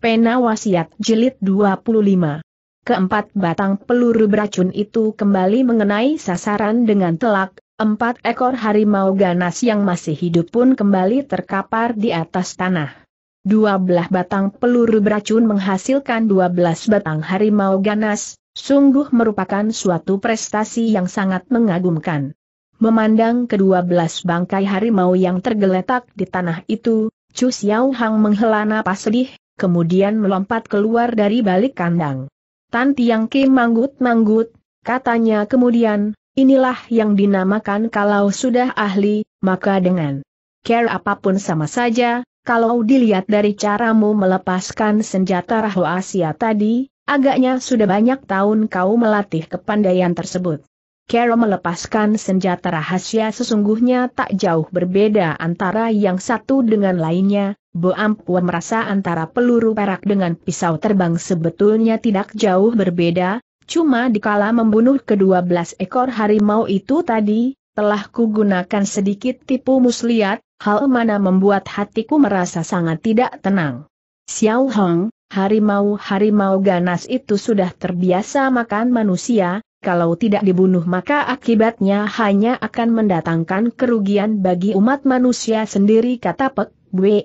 Pena Wasiat Jilid 25. Keempat batang peluru beracun itu kembali mengenai sasaran dengan telak, empat ekor harimau ganas yang masih hidup pun kembali terkapar di atas tanah. Dua belah batang peluru beracun menghasilkan dua belas batang harimau ganas, sungguh merupakan suatu prestasi yang sangat mengagumkan. Memandang kedua belas bangkai harimau yang tergeletak di tanah itu, Chu Xiao Hang menghela napas sedih, kemudian melompat keluar dari balik kandang. Tan Tiang Kim manggut-manggut, katanya kemudian, inilah yang dinamakan kalau sudah ahli, maka dengan care apapun sama saja, kalau dilihat dari caramu melepaskan senjata rahwa Asia tadi, agaknya sudah banyak tahun kau melatih kepandaian tersebut. Kero melepaskan senjata rahasia sesungguhnya tak jauh berbeda antara yang satu dengan lainnya, Boampua merasa antara peluru perak dengan pisau terbang sebetulnya tidak jauh berbeda, cuma dikala membunuh kedua belas ekor harimau itu tadi, telah kugunakan sedikit tipu muslihat, hal mana membuat hatiku merasa sangat tidak tenang. Xiao Hong, harimau-harimau ganas itu sudah terbiasa makan manusia, kalau tidak dibunuh maka akibatnya hanya akan mendatangkan kerugian bagi umat manusia sendiri kata Pek Bwe.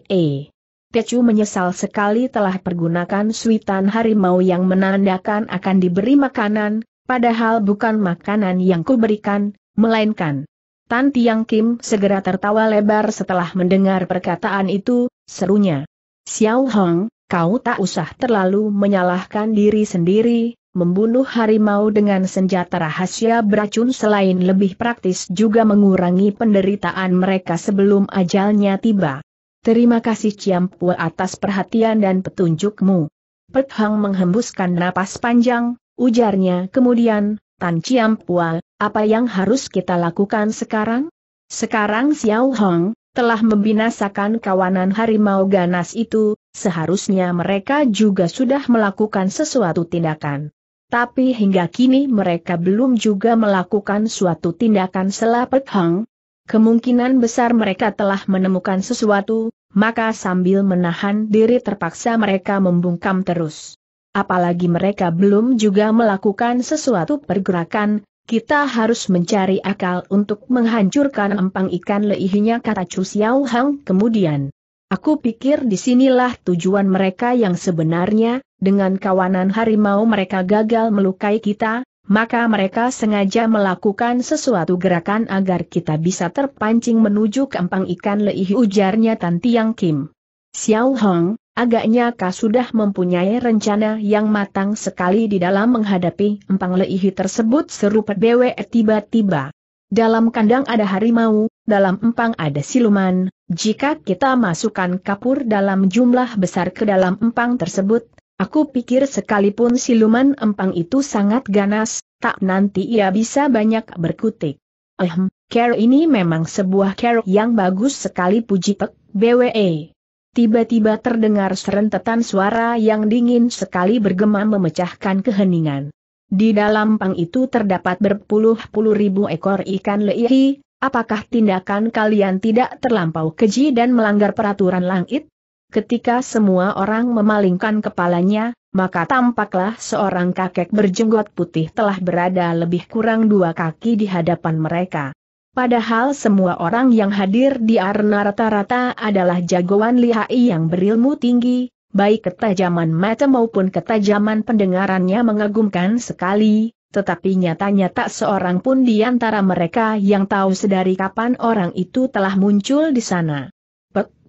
Pecu menyesal sekali telah pergunakan suitan harimau yang menandakan akan diberi makanan, padahal bukan makanan yang kuberikan, melainkan. Tan Tiang Kim segera tertawa lebar setelah mendengar perkataan itu, serunya. Xiao Hong, kau tak usah terlalu menyalahkan diri sendiri, membunuh harimau dengan senjata rahasia beracun selain lebih praktis juga mengurangi penderitaan mereka sebelum ajalnya tiba. Terima kasih Ciampu atas perhatian dan petunjukmu. Pet Hang menghembuskan napas panjang, ujarnya kemudian, Tan Ciampua, apa yang harus kita lakukan sekarang? Sekarang Xiao Hong, telah membinasakan kawanan harimau ganas itu, seharusnya mereka juga sudah melakukan sesuatu tindakan. Tapi hingga kini mereka belum juga melakukan suatu tindakan selapet hang. Kemungkinan besar mereka telah menemukan sesuatu, maka sambil menahan diri terpaksa mereka membungkam terus. Apalagi mereka belum juga melakukan sesuatu pergerakan, kita harus mencari akal untuk menghancurkan empang ikan leihnya kata Chu Xiao Hang kemudian. Aku pikir disinilah tujuan mereka yang sebenarnya, dengan kawanan harimau mereka gagal melukai kita, maka mereka sengaja melakukan sesuatu gerakan agar kita bisa terpancing menuju empang ikan leih ujarnya Tan Tiang Kim. Xiao Hong, agaknya kau sudah mempunyai rencana yang matang sekali di dalam menghadapi empang leih tersebut serupa PBW tiba-tiba. Dalam kandang ada harimau, dalam empang ada siluman, jika kita masukkan kapur dalam jumlah besar ke dalam empang tersebut, Aku pikir sekalipun siluman empang itu sangat ganas, tak nanti ia bisa banyak berkutik. Ehm, care ini memang sebuah care yang bagus sekali puji pek, BWE. Tiba-tiba terdengar serentetan suara yang dingin sekali bergema memecahkan keheningan. Di dalam pang itu terdapat berpuluh-puluh ribu ekor ikan leihi, apakah tindakan kalian tidak terlampau keji dan melanggar peraturan langit? Ketika semua orang memalingkan kepalanya, maka tampaklah seorang kakek berjenggot putih telah berada lebih kurang dua kaki di hadapan mereka. Padahal semua orang yang hadir di arena rata-rata adalah jagoan lihai yang berilmu tinggi, baik ketajaman mata maupun ketajaman pendengarannya mengagumkan sekali, tetapi nyatanya tak seorang pun di antara mereka yang tahu sedari kapan orang itu telah muncul di sana.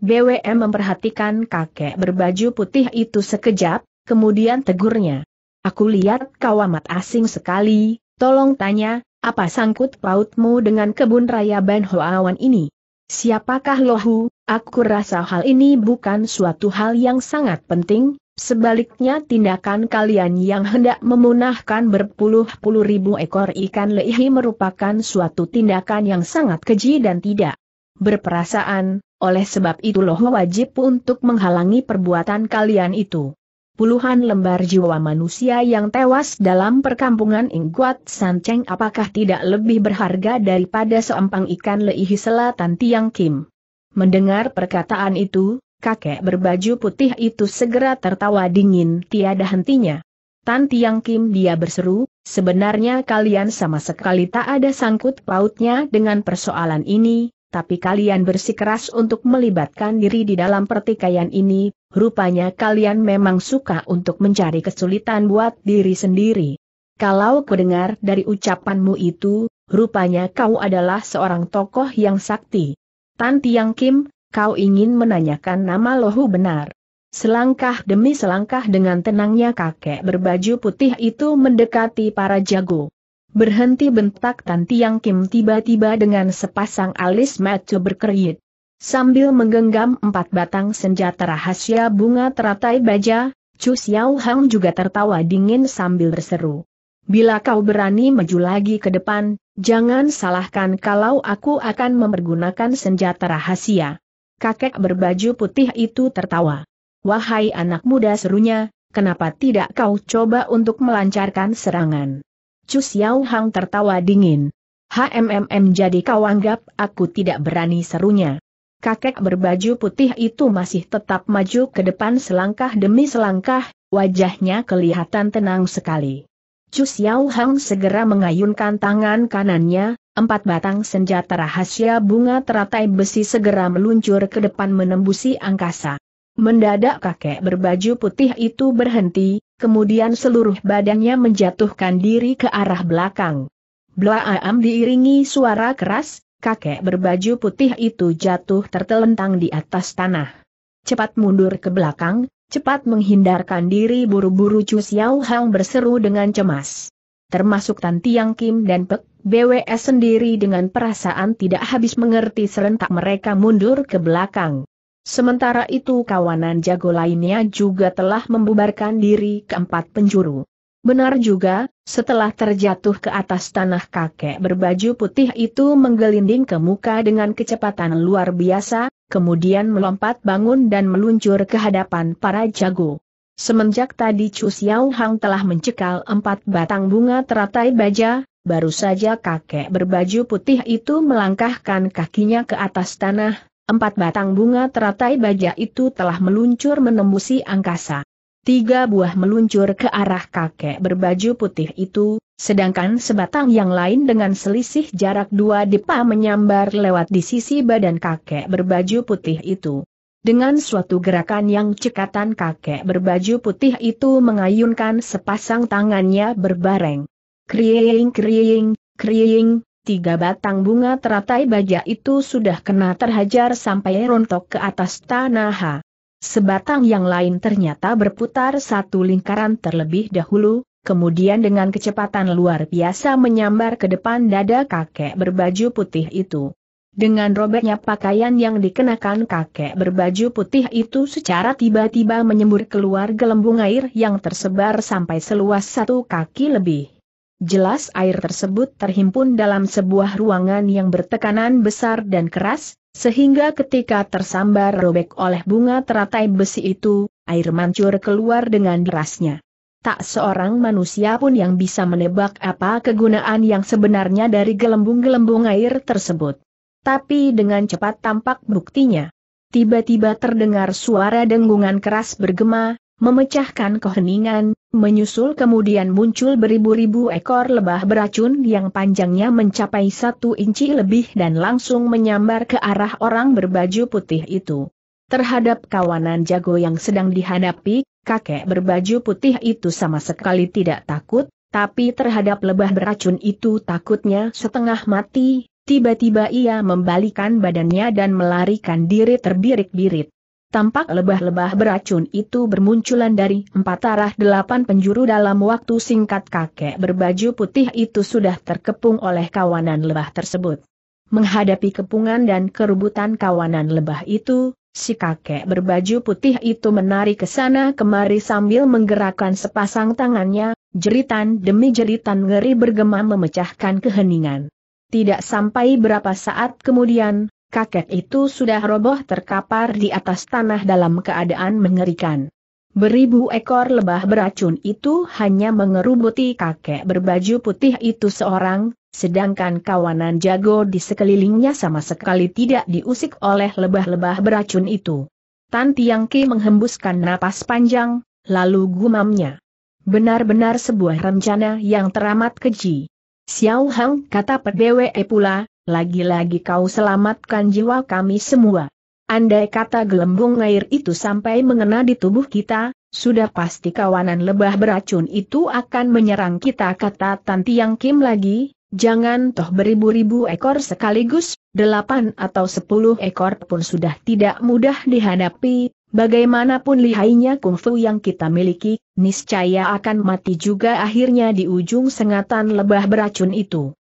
BWM memperhatikan kakek berbaju putih itu sekejap, kemudian tegurnya. Aku lihat kau amat asing sekali, tolong tanya, apa sangkut pautmu dengan kebun raya Ban Hoawan ini? Siapakah Lohu? Aku rasa hal ini bukan suatu hal yang sangat penting, sebaliknya tindakan kalian yang hendak memunahkan berpuluh-puluh ribu ekor ikan lehi merupakan suatu tindakan yang sangat keji dan tidak berperasaan, oleh sebab itu loh wajib untuk menghalangi perbuatan kalian itu. Puluhan lembar jiwa manusia yang tewas dalam perkampungan Ingguat Sanceng apakah tidak lebih berharga daripada seempang ikan leihi selatan Tiang Kim? Mendengar perkataan itu, kakek berbaju putih itu segera tertawa dingin tiada hentinya. Tan Tiang Kim dia berseru, sebenarnya kalian sama sekali tak ada sangkut pautnya dengan persoalan ini, tapi kalian bersikeras untuk melibatkan diri di dalam pertikaian ini, rupanya kalian memang suka untuk mencari kesulitan buat diri sendiri. Kalau kudengar dari ucapanmu itu, rupanya kau adalah seorang tokoh yang sakti. Tan Tiang Kim, kau ingin menanyakan nama Lohu benar. Selangkah demi selangkah dengan tenangnya kakek berbaju putih itu mendekati para jago. Berhenti bentak Tan Tiang Kim tiba-tiba dengan sepasang alis mata berkerit. Sambil menggenggam empat batang senjata rahasia bunga teratai baja, Chu Xiao Hang juga tertawa dingin sambil berseru. Bila kau berani maju lagi ke depan, jangan salahkan kalau aku akan mempergunakan senjata rahasia. Kakek berbaju putih itu tertawa. Wahai anak muda serunya, kenapa tidak kau coba untuk melancarkan serangan? Chu Xiao Hang tertawa dingin. HMM jadi kau anggap aku tidak berani serunya. Kakek berbaju putih itu masih tetap maju ke depan selangkah demi selangkah, wajahnya kelihatan tenang sekali. Chu Xiao Hang segera mengayunkan tangan kanannya, empat batang senjata rahasia bunga teratai besi segera meluncur ke depan menembusi angkasa. Mendadak kakek berbaju putih itu berhenti, kemudian seluruh badannya menjatuhkan diri ke arah belakang. Blaam diiringi suara keras, kakek berbaju putih itu jatuh tertelentang di atas tanah. Cepat mundur ke belakang, cepat menghindarkan diri buru-buru Chu Xiao Hang berseru dengan cemas. Termasuk Tan Tiang Kim dan Pek BWS sendiri dengan perasaan tidak habis mengerti serentak mereka mundur ke belakang. Sementara itu kawanan jago lainnya juga telah membubarkan diri keempat penjuru. Benar juga, setelah terjatuh ke atas tanah kakek berbaju putih itu menggelinding ke muka dengan kecepatan luar biasa, kemudian melompat bangun dan meluncur ke hadapan para jago. Semenjak tadi Chu Xiao Hang telah mencekal empat batang bunga teratai baja, baru saja kakek berbaju putih itu melangkahkan kakinya ke atas tanah, Empat batang bunga teratai baja itu telah meluncur menembusi angkasa. Tiga buah meluncur ke arah kakek berbaju putih itu, sedangkan sebatang yang lain dengan selisih jarak dua depa menyambar lewat di sisi badan kakek berbaju putih itu. Dengan suatu gerakan yang cekatan kakek berbaju putih itu mengayunkan sepasang tangannya berbareng. Kriing kriing, kriing, Tiga batang bunga teratai baja itu sudah kena terhajar sampai rontok ke atas tanah. Sebatang yang lain ternyata berputar satu lingkaran terlebih dahulu, kemudian dengan kecepatan luar biasa menyambar ke depan dada kakek berbaju putih itu. Dengan robeknya pakaian yang dikenakan kakek berbaju putih itu secara tiba-tiba menyembur keluar gelembung air yang tersebar sampai seluas satu kaki lebih. Jelas air tersebut terhimpun dalam sebuah ruangan yang bertekanan besar dan keras, sehingga ketika tersambar robek oleh bunga teratai besi itu, air mancur keluar dengan derasnya. Tak seorang manusia pun yang bisa menebak apa kegunaan yang sebenarnya dari gelembung-gelembung air tersebut. Tapi dengan cepat tampak buktinya. Tiba-tiba terdengar suara dengungan keras bergema, memecahkan keheningan, menyusul kemudian muncul beribu-ribu ekor lebah beracun yang panjangnya mencapai satu inci lebih dan langsung menyambar ke arah orang berbaju putih itu. Terhadap kawanan jago yang sedang dihadapi, kakek berbaju putih itu sama sekali tidak takut, tapi terhadap lebah beracun itu takutnya setengah mati, tiba-tiba ia membalikan badannya dan melarikan diri terbirik-birit. Tampak lebah-lebah beracun itu bermunculan dari empat arah delapan penjuru dalam waktu singkat kakek berbaju putih itu sudah terkepung oleh kawanan lebah tersebut. Menghadapi kepungan dan kerubutan kawanan lebah itu, si kakek berbaju putih itu menari ke sana kemari sambil menggerakkan sepasang tangannya, jeritan demi jeritan ngeri bergema memecahkan keheningan. Tidak sampai berapa saat kemudian, kakek itu sudah roboh terkapar di atas tanah dalam keadaan mengerikan. Beribu ekor lebah beracun itu hanya mengerubuti kakek berbaju putih itu seorang, sedangkan kawanan jago di sekelilingnya sama sekali tidak diusik oleh lebah-lebah beracun itu. Tan Ki menghembuskan napas panjang, lalu gumamnya. Benar-benar sebuah rencana yang teramat keji. Xiao Hang kata PBWE pula, lagi-lagi kau selamatkan jiwa kami semua. Andai kata gelembung air itu sampai mengena di tubuh kita, sudah pasti kawanan lebah beracun itu akan menyerang kita kata Tanti Yang Kim lagi, jangan toh beribu-ribu ekor sekaligus, delapan atau sepuluh ekor pun sudah tidak mudah dihadapi, bagaimanapun lihainya kungfu yang kita miliki, niscaya akan mati juga akhirnya di ujung sengatan lebah beracun itu.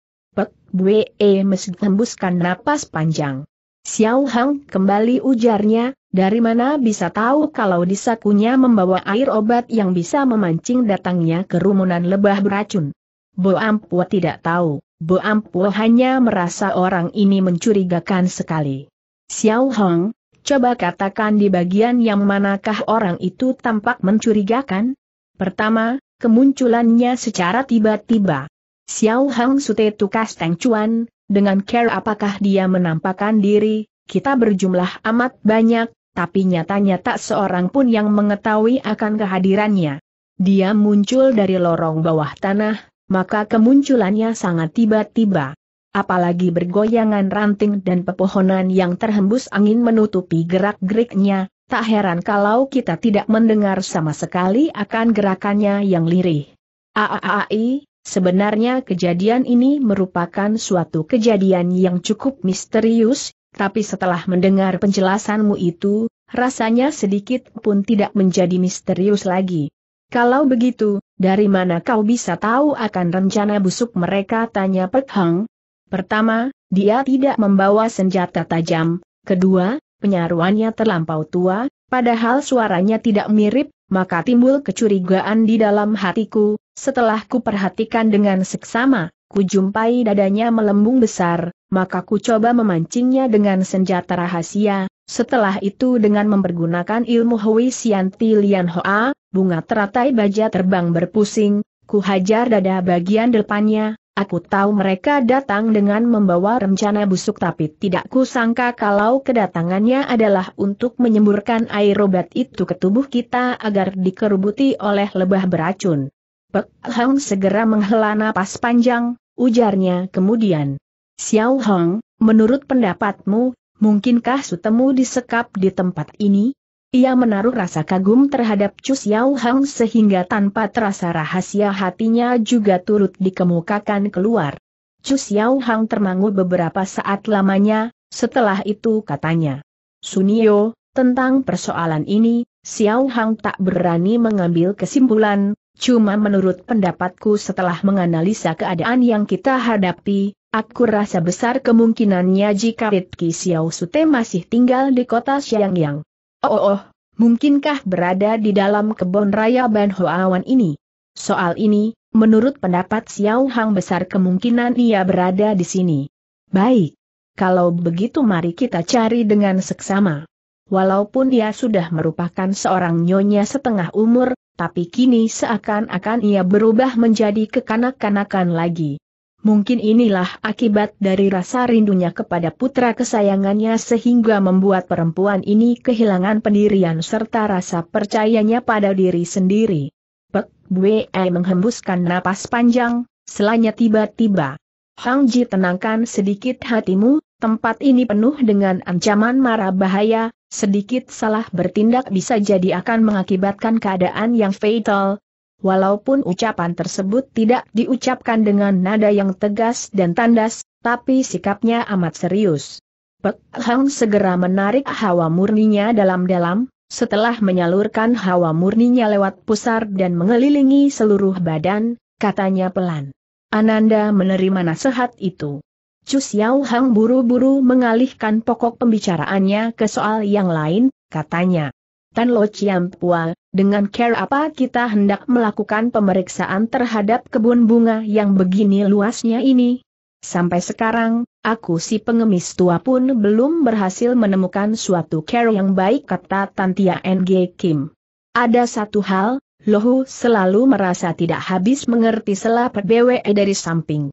Bue mesti hembuskan napas panjang. Xiao Hang kembali ujarnya, dari mana bisa tahu kalau di sakunya membawa air obat yang bisa memancing datangnya kerumunan lebah beracun. Bo Ampu tidak tahu, Bo Ampu hanya merasa orang ini mencurigakan sekali. Xiao Hong, coba katakan di bagian yang manakah orang itu tampak mencurigakan? Pertama, kemunculannya secara tiba-tiba. Xiao Hang Sute Tukas Teng Chuan, dengan care apakah dia menampakkan diri, kita berjumlah amat banyak, tapi nyatanya tak seorang pun yang mengetahui akan kehadirannya. Dia muncul dari lorong bawah tanah, maka kemunculannya sangat tiba-tiba. Apalagi bergoyangan ranting dan pepohonan yang terhembus angin menutupi gerak-geriknya, tak heran kalau kita tidak mendengar sama sekali akan gerakannya yang lirih. Aaai, Sebenarnya kejadian ini merupakan suatu kejadian yang cukup misterius, tapi setelah mendengar penjelasanmu itu, rasanya sedikit pun tidak menjadi misterius lagi. Kalau begitu, dari mana kau bisa tahu akan rencana busuk mereka tanya Pek Hang? Pertama, dia tidak membawa senjata tajam, kedua, penyaruannya terlampau tua, Padahal suaranya tidak mirip, maka timbul kecurigaan di dalam hatiku, setelah ku perhatikan dengan seksama, kujumpai dadanya melembung besar, maka ku coba memancingnya dengan senjata rahasia, setelah itu dengan mempergunakan ilmu Hui Sianti Lian Hoa, bunga teratai baja terbang berpusing, ku hajar dada bagian depannya, Aku tahu mereka datang dengan membawa rencana busuk tapi tidak kusangka kalau kedatangannya adalah untuk menyemburkan air obat itu ke tubuh kita agar dikerubuti oleh lebah beracun. Pek Hong segera menghela napas panjang, ujarnya kemudian. Xiao Hong, menurut pendapatmu, mungkinkah sutemu disekap di tempat ini? Ia menaruh rasa kagum terhadap Chu Xiao Hang sehingga tanpa terasa rahasia hatinya juga turut dikemukakan keluar. Chu Xiao Hang termangu beberapa saat lamanya, setelah itu katanya. Sunio, tentang persoalan ini, Xiao Hang tak berani mengambil kesimpulan, cuma menurut pendapatku setelah menganalisa keadaan yang kita hadapi, Aku rasa besar kemungkinannya jika Ritki Xiao Sute masih tinggal di kota Xiangyang. Oh, oh, oh, mungkinkah berada di dalam kebun raya Ban Hoawan ini? Soal ini, menurut pendapat Xiao Hang besar kemungkinan ia berada di sini. Baik. Kalau begitu mari kita cari dengan seksama. Walaupun ia sudah merupakan seorang nyonya setengah umur, tapi kini seakan-akan ia berubah menjadi kekanak-kanakan lagi. Mungkin inilah akibat dari rasa rindunya kepada putra kesayangannya sehingga membuat perempuan ini kehilangan pendirian serta rasa percayanya pada diri sendiri. Pek Bwe menghembuskan napas panjang, selanya tiba-tiba. Hang Ji tenangkan sedikit hatimu, tempat ini penuh dengan ancaman marah bahaya, sedikit salah bertindak bisa jadi akan mengakibatkan keadaan yang fatal, walaupun ucapan tersebut tidak diucapkan dengan nada yang tegas dan tandas, tapi sikapnya amat serius. Pek Hang segera menarik hawa murninya dalam-dalam, setelah menyalurkan hawa murninya lewat pusar dan mengelilingi seluruh badan, katanya pelan. Ananda menerima nasihat itu. Chu Xiao Hang buru-buru mengalihkan pokok pembicaraannya ke soal yang lain, katanya. Tan Lo Chiam Pua, dengan care apa kita hendak melakukan pemeriksaan terhadap kebun bunga yang begini luasnya ini? Sampai sekarang, aku si pengemis tua pun belum berhasil menemukan suatu care yang baik kata Tantia NG Kim. Ada satu hal, Lohu selalu merasa tidak habis mengerti selap BWE dari samping.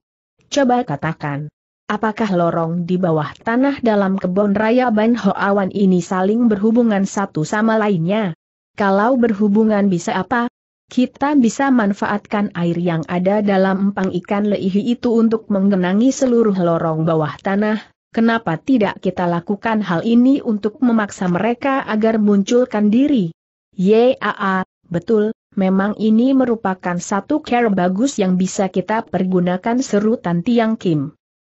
Coba katakan. Apakah lorong di bawah tanah dalam kebun raya Ban Hoawan ini saling berhubungan satu sama lainnya? Kalau berhubungan bisa apa? Kita bisa manfaatkan air yang ada dalam empang ikan leihi itu untuk menggenangi seluruh lorong bawah tanah. Kenapa tidak kita lakukan hal ini untuk memaksa mereka agar munculkan diri? Yaa, betul, memang ini merupakan satu cara bagus yang bisa kita pergunakan seru Tantiang Tiang Kim.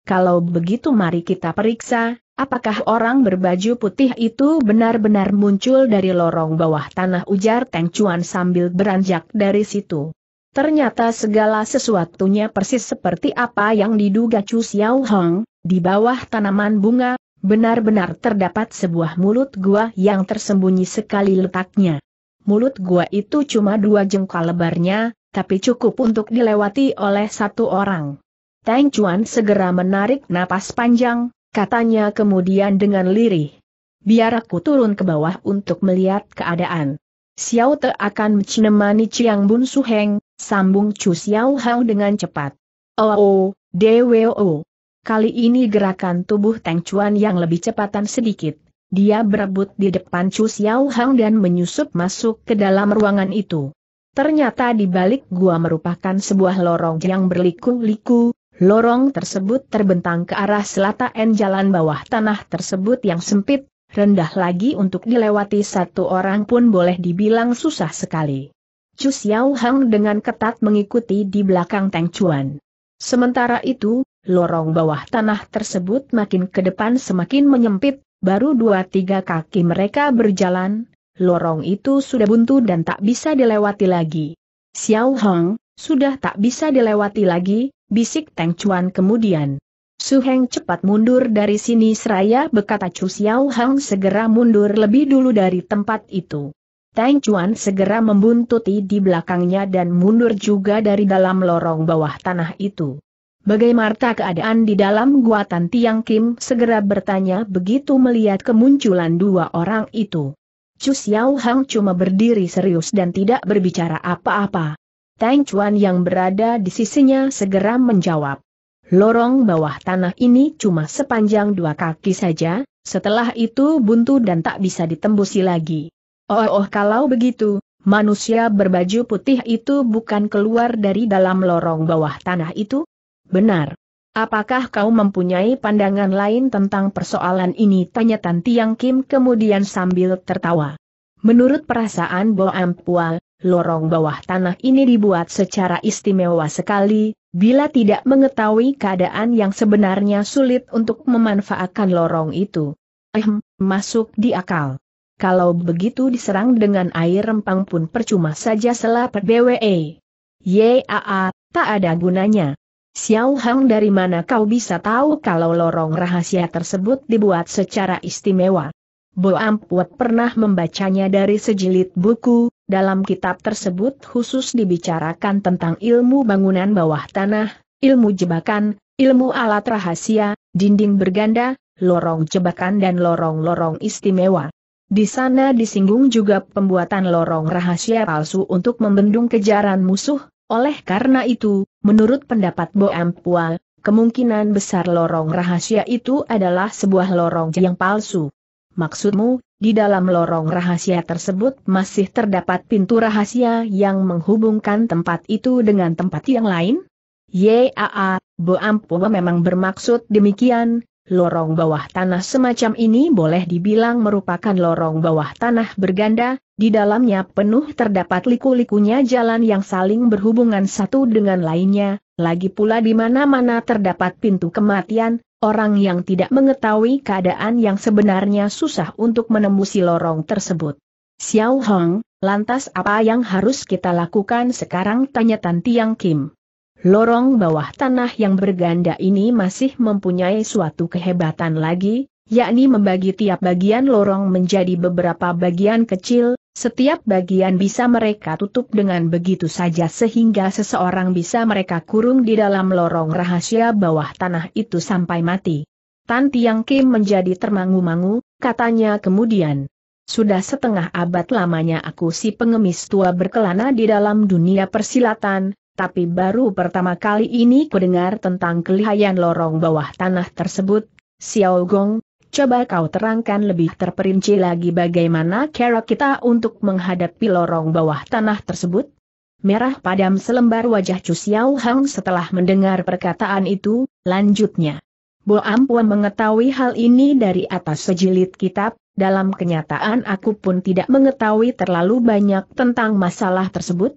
Kalau begitu mari kita periksa, Apakah orang berbaju putih itu benar-benar muncul dari lorong bawah tanah ujar Teng Chuan sambil beranjak dari situ? Ternyata segala sesuatunya persis seperti apa yang diduga Chu Xiao Hong, di bawah tanaman bunga, benar-benar terdapat sebuah mulut gua yang tersembunyi sekali letaknya. Mulut gua itu cuma dua jengkal lebarnya, tapi cukup untuk dilewati oleh satu orang. Tang Chuan segera menarik napas panjang, katanya kemudian dengan lirih. Biar aku turun ke bawah untuk melihat keadaan. Xiao Te akan menemani Chiang Bun Su Heng, sambung Chu Xiao Hao dengan cepat. Oh, oh, DWO. Kali ini gerakan tubuh Tang Chuan yang lebih cepatan sedikit. Dia berebut di depan Chu Xiao Hang dan menyusup masuk ke dalam ruangan itu. Ternyata di balik gua merupakan sebuah lorong yang berliku-liku, Lorong tersebut terbentang ke arah selatan jalan bawah tanah tersebut yang sempit, rendah lagi untuk dilewati satu orang pun boleh dibilang susah sekali. Chu Xiao Hang dengan ketat mengikuti di belakang Teng Chuan. Sementara itu, lorong bawah tanah tersebut makin ke depan semakin menyempit, baru dua tiga kaki mereka berjalan, lorong itu sudah buntu dan tak bisa dilewati lagi. Xiao Hang, sudah tak bisa dilewati lagi, bisik Teng Chuan kemudian. Su Heng cepat mundur dari sini seraya berkata Chu Xiao Hang segera mundur lebih dulu dari tempat itu. Tang Chuan segera membuntuti di belakangnya dan mundur juga dari dalam lorong bawah tanah itu. Bagaimana keadaan di dalam guatan Tiang Kim segera bertanya begitu melihat kemunculan dua orang itu. Chu Xiao Hang cuma berdiri serius dan tidak berbicara apa-apa. Tang Chuan yang berada di sisinya segera menjawab. Lorong bawah tanah ini cuma sepanjang dua kaki saja, setelah itu buntu dan tak bisa ditembusi lagi. Oh, oh kalau begitu, manusia berbaju putih itu bukan keluar dari dalam lorong bawah tanah itu? Benar. Apakah kau mempunyai pandangan lain tentang persoalan ini? Tanya Tan Tiang Kim kemudian sambil tertawa. Menurut perasaan Bo Ampua, lorong bawah tanah ini dibuat secara istimewa sekali, bila tidak mengetahui keadaan yang sebenarnya sulit untuk memanfaatkan lorong itu. Ehm, masuk di akal. Kalau begitu diserang dengan air rempang pun percuma saja selapet BWE. Yaa, tak ada gunanya. Xiao Hang dari mana kau bisa tahu kalau lorong rahasia tersebut dibuat secara istimewa? Bo Ampuat pernah membacanya dari sejilid buku, dalam kitab tersebut khusus dibicarakan tentang ilmu bangunan bawah tanah, ilmu jebakan, ilmu alat rahasia, dinding berganda, lorong jebakan dan lorong-lorong istimewa. Di sana disinggung juga pembuatan lorong rahasia palsu untuk membendung kejaran musuh, oleh karena itu, menurut pendapat Bo Ampual, kemungkinan besar lorong rahasia itu adalah sebuah lorong yang palsu. Maksudmu, di dalam lorong rahasia tersebut masih terdapat pintu rahasia yang menghubungkan tempat itu dengan tempat yang lain? Yaa, Bu Ampo memang bermaksud demikian, lorong bawah tanah semacam ini boleh dibilang merupakan lorong bawah tanah berganda, di dalamnya penuh terdapat liku-likunya jalan yang saling berhubungan satu dengan lainnya, lagi pula di mana-mana terdapat pintu kematian, Orang yang tidak mengetahui keadaan yang sebenarnya susah untuk menembusi lorong tersebut. Xiao Hong, lantas apa yang harus kita lakukan sekarang tanya Tan Tiang Kim. Lorong bawah tanah yang berganda ini masih mempunyai suatu kehebatan lagi, yakni membagi tiap bagian lorong menjadi beberapa bagian kecil, setiap bagian bisa mereka tutup dengan begitu saja sehingga seseorang bisa mereka kurung di dalam lorong rahasia bawah tanah itu sampai mati. Tan Tiang Kim menjadi termangu-mangu, katanya kemudian. Sudah setengah abad lamanya aku si pengemis tua berkelana di dalam dunia persilatan, tapi baru pertama kali ini kudengar tentang kelihayan lorong bawah tanah tersebut. Xiao Gong, coba kau terangkan lebih terperinci lagi bagaimana cara kita untuk menghadapi lorong bawah tanah tersebut? Merah padam selembar wajah Chu Xiao Hang setelah mendengar perkataan itu, lanjutnya. Bo ampuan mengetahui hal ini dari atas sejilid kitab, dalam kenyataan aku pun tidak mengetahui terlalu banyak tentang masalah tersebut.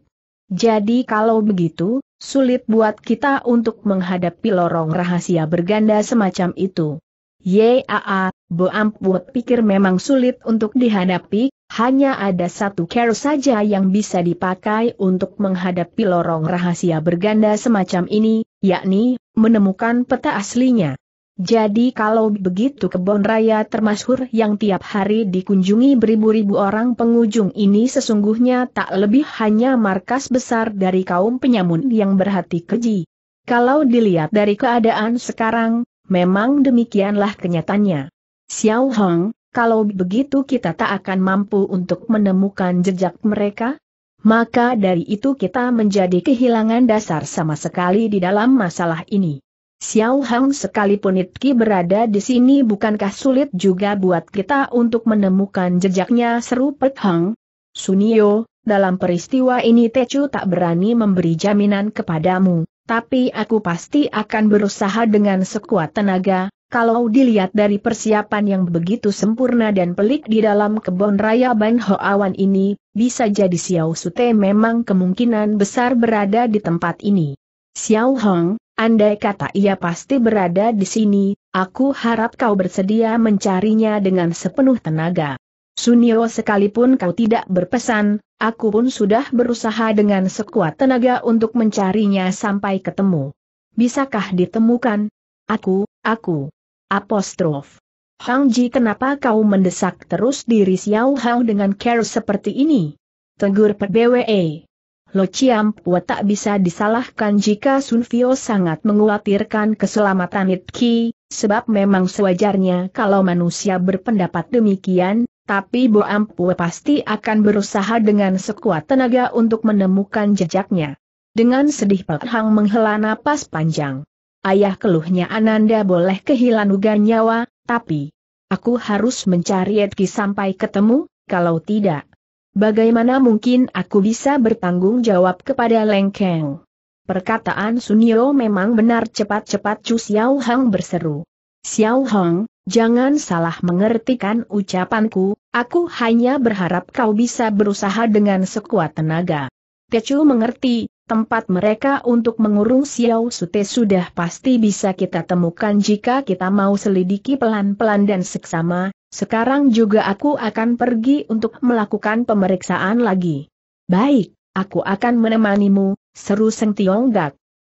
Jadi kalau begitu, sulit buat kita untuk menghadapi lorong rahasia berganda semacam itu. Yaa, Boampuat pikir memang sulit untuk dihadapi, hanya ada satu cara saja yang bisa dipakai untuk menghadapi lorong rahasia berganda semacam ini, yakni, menemukan peta aslinya. Jadi kalau begitu kebon raya termasyhur yang tiap hari dikunjungi beribu-ribu orang pengunjung ini sesungguhnya tak lebih hanya markas besar dari kaum penyamun yang berhati keji. Kalau dilihat dari keadaan sekarang, memang demikianlah kenyataannya. Xiao Hong, kalau begitu kita tak akan mampu untuk menemukan jejak mereka? Maka dari itu kita menjadi kehilangan dasar sama sekali di dalam masalah ini. Xiao Hong, sekalipun Itki berada di sini bukankah sulit juga buat kita untuk menemukan jejaknya seru Pek Hong? Sunio, dalam peristiwa ini Tecu tak berani memberi jaminan kepadamu tapi aku pasti akan berusaha dengan sekuat tenaga, kalau dilihat dari persiapan yang begitu sempurna dan pelik di dalam kebun raya Ban Hoawan ini, bisa jadi Xiao Sute memang kemungkinan besar berada di tempat ini. Xiao Hong, andai kata ia pasti berada di sini, aku harap kau bersedia mencarinya dengan sepenuh tenaga. Sunio sekalipun kau tidak berpesan, aku pun sudah berusaha dengan sekuat tenaga untuk mencarinya sampai ketemu. Bisakah ditemukan? Aku, aku. Apostrof. Hang Ji kenapa kau mendesak terus diri Xiao Hao dengan care seperti ini? Tegur PBWE. Lo Chiam Pua tak bisa disalahkan jika Sun Fio sangat mengkhawatirkan keselamatan Nitki, sebab memang sewajarnya kalau manusia berpendapat demikian, tapi Bo Ampue pasti akan berusaha dengan sekuat tenaga untuk menemukan jejaknya. Dengan sedih Pak Hang menghela napas panjang. Ayah keluhnya Ananda boleh kehilangan nyawa, tapi aku harus mencari Edki sampai ketemu, kalau tidak. Bagaimana mungkin aku bisa bertanggung jawab kepada Lengkeng? Perkataan Sunio memang benar cepat-cepat Chu Xiao Hang berseru. Xiao Hang, Jangan salah mengertikan ucapanku, aku hanya berharap kau bisa berusaha dengan sekuat tenaga. Tecu mengerti, tempat mereka untuk mengurung Xiao Sute sudah pasti bisa kita temukan jika kita mau selidiki pelan-pelan dan seksama, sekarang juga aku akan pergi untuk melakukan pemeriksaan lagi. Baik, aku akan menemanimu, seru Seng Tiong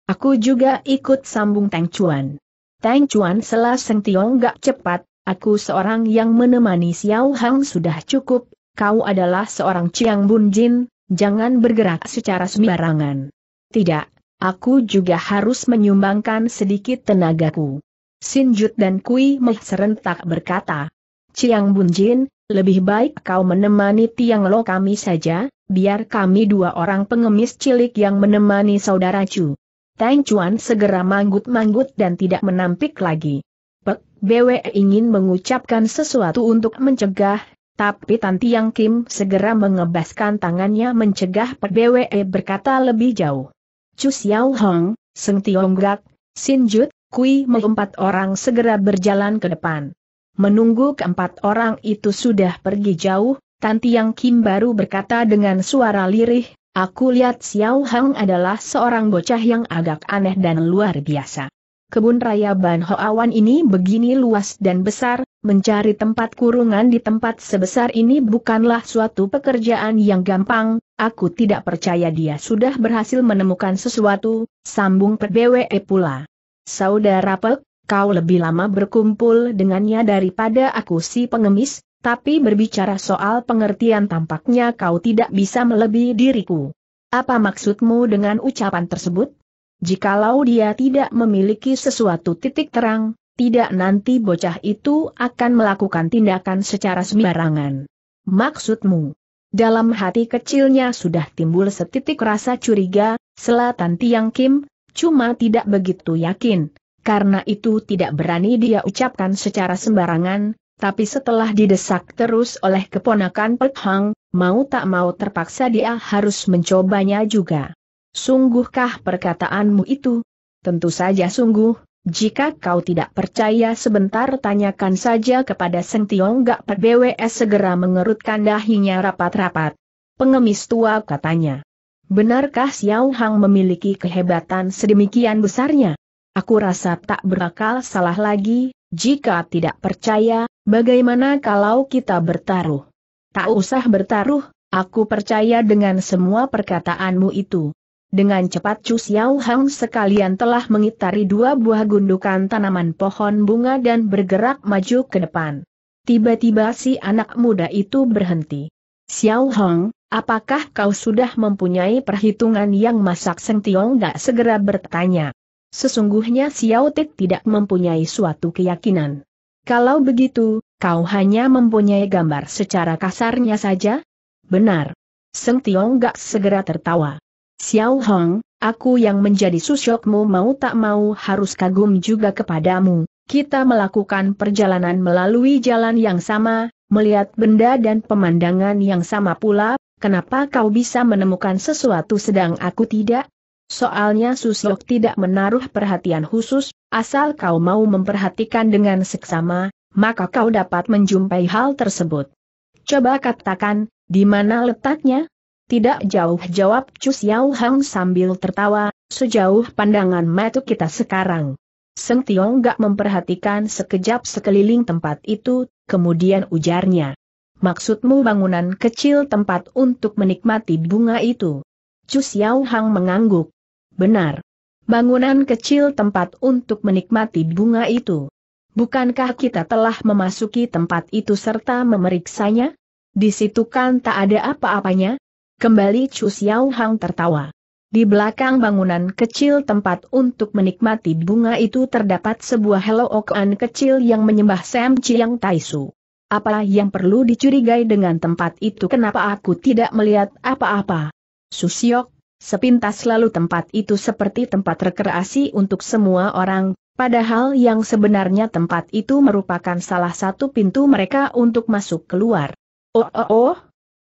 Aku juga ikut sambung Teng Chuan. Tang Chuan Sela Seng Tiong gak cepat, aku seorang yang menemani Xiao Hang sudah cukup, kau adalah seorang Chiang Bun Jin, jangan bergerak secara sembarangan. Tidak, aku juga harus menyumbangkan sedikit tenagaku. Jut dan Kui Meh serentak berkata, Chiang Bun Jin, lebih baik kau menemani Tiang Lo kami saja, biar kami dua orang pengemis cilik yang menemani saudara Chu. Tang Chuan segera manggut-manggut dan tidak menampik lagi. Pek Bwe ingin mengucapkan sesuatu untuk mencegah, tapi Tan Tiang Kim segera mengebaskan tangannya mencegah Pek Bwe berkata lebih jauh. Chu Xiao Hong, Seng Tiong Gak, Sin Jut, Kui empat orang segera berjalan ke depan. Menunggu keempat orang itu sudah pergi jauh, Tan Tiang Kim baru berkata dengan suara lirih, Aku lihat Xiao Hang adalah seorang bocah yang agak aneh dan luar biasa. Kebun raya Ban Hoawan ini begini luas dan besar, mencari tempat kurungan di tempat sebesar ini bukanlah suatu pekerjaan yang gampang, aku tidak percaya dia sudah berhasil menemukan sesuatu, sambung PBWE pula. Saudara Pek, kau lebih lama berkumpul dengannya daripada aku si pengemis, tapi berbicara soal pengertian tampaknya kau tidak bisa melebihi diriku. Apa maksudmu dengan ucapan tersebut? Jikalau dia tidak memiliki sesuatu titik terang, tidak nanti bocah itu akan melakukan tindakan secara sembarangan. Maksudmu? Dalam hati kecilnya sudah timbul setitik rasa curiga, selatan Tiang Kim, cuma tidak begitu yakin. Karena itu tidak berani dia ucapkan secara sembarangan, tapi setelah didesak terus oleh keponakan Pek Hang, mau tak mau terpaksa dia harus mencobanya juga. Sungguhkah perkataanmu itu? Tentu saja sungguh, jika kau tidak percaya sebentar tanyakan saja kepada Seng Tiong Gak BWS segera mengerutkan dahinya rapat-rapat. Pengemis tua katanya. Benarkah Xiao Hang memiliki kehebatan sedemikian besarnya? Aku rasa tak berakal salah lagi, jika tidak percaya, Bagaimana kalau kita bertaruh? Tak usah bertaruh, aku percaya dengan semua perkataanmu itu. Dengan cepat Chu Xiao Hang sekalian telah mengitari dua buah gundukan tanaman pohon bunga dan bergerak maju ke depan. Tiba-tiba si anak muda itu berhenti. Xiao Hong, apakah kau sudah mempunyai perhitungan yang masak Seng Tiong gak segera bertanya. Sesungguhnya Xiao Tik tidak mempunyai suatu keyakinan. Kalau begitu, kau hanya mempunyai gambar secara kasarnya saja? Benar. Seng Tiong gak segera tertawa. Xiao Hong, aku yang menjadi susyokmu mau tak mau harus kagum juga kepadamu. Kita melakukan perjalanan melalui jalan yang sama, melihat benda dan pemandangan yang sama pula, kenapa kau bisa menemukan sesuatu sedang aku tidak? Soalnya Susyok tidak menaruh perhatian khusus, asal kau mau memperhatikan dengan seksama, maka kau dapat menjumpai hal tersebut. Coba katakan, di mana letaknya? Tidak jauh jawab Chu Xiao Hang sambil tertawa, sejauh pandangan mata kita sekarang. Seng Tiong gak memperhatikan sekejap sekeliling tempat itu, kemudian ujarnya. Maksudmu bangunan kecil tempat untuk menikmati bunga itu? Chu Xiao Hang mengangguk. Benar. Bangunan kecil tempat untuk menikmati bunga itu. Bukankah kita telah memasuki tempat itu serta memeriksanya? Di situ kan tak ada apa-apanya? Kembali Chu Xiao Hang tertawa. Di belakang bangunan kecil tempat untuk menikmati bunga itu terdapat sebuah helookan kecil yang menyembah Sam Chiang Taisu. Apa yang perlu dicurigai dengan tempat itu kenapa aku tidak melihat apa-apa? Susiok, Sepintas lalu tempat itu seperti tempat rekreasi untuk semua orang, padahal yang sebenarnya tempat itu merupakan salah satu pintu mereka untuk masuk keluar. Oh oh oh,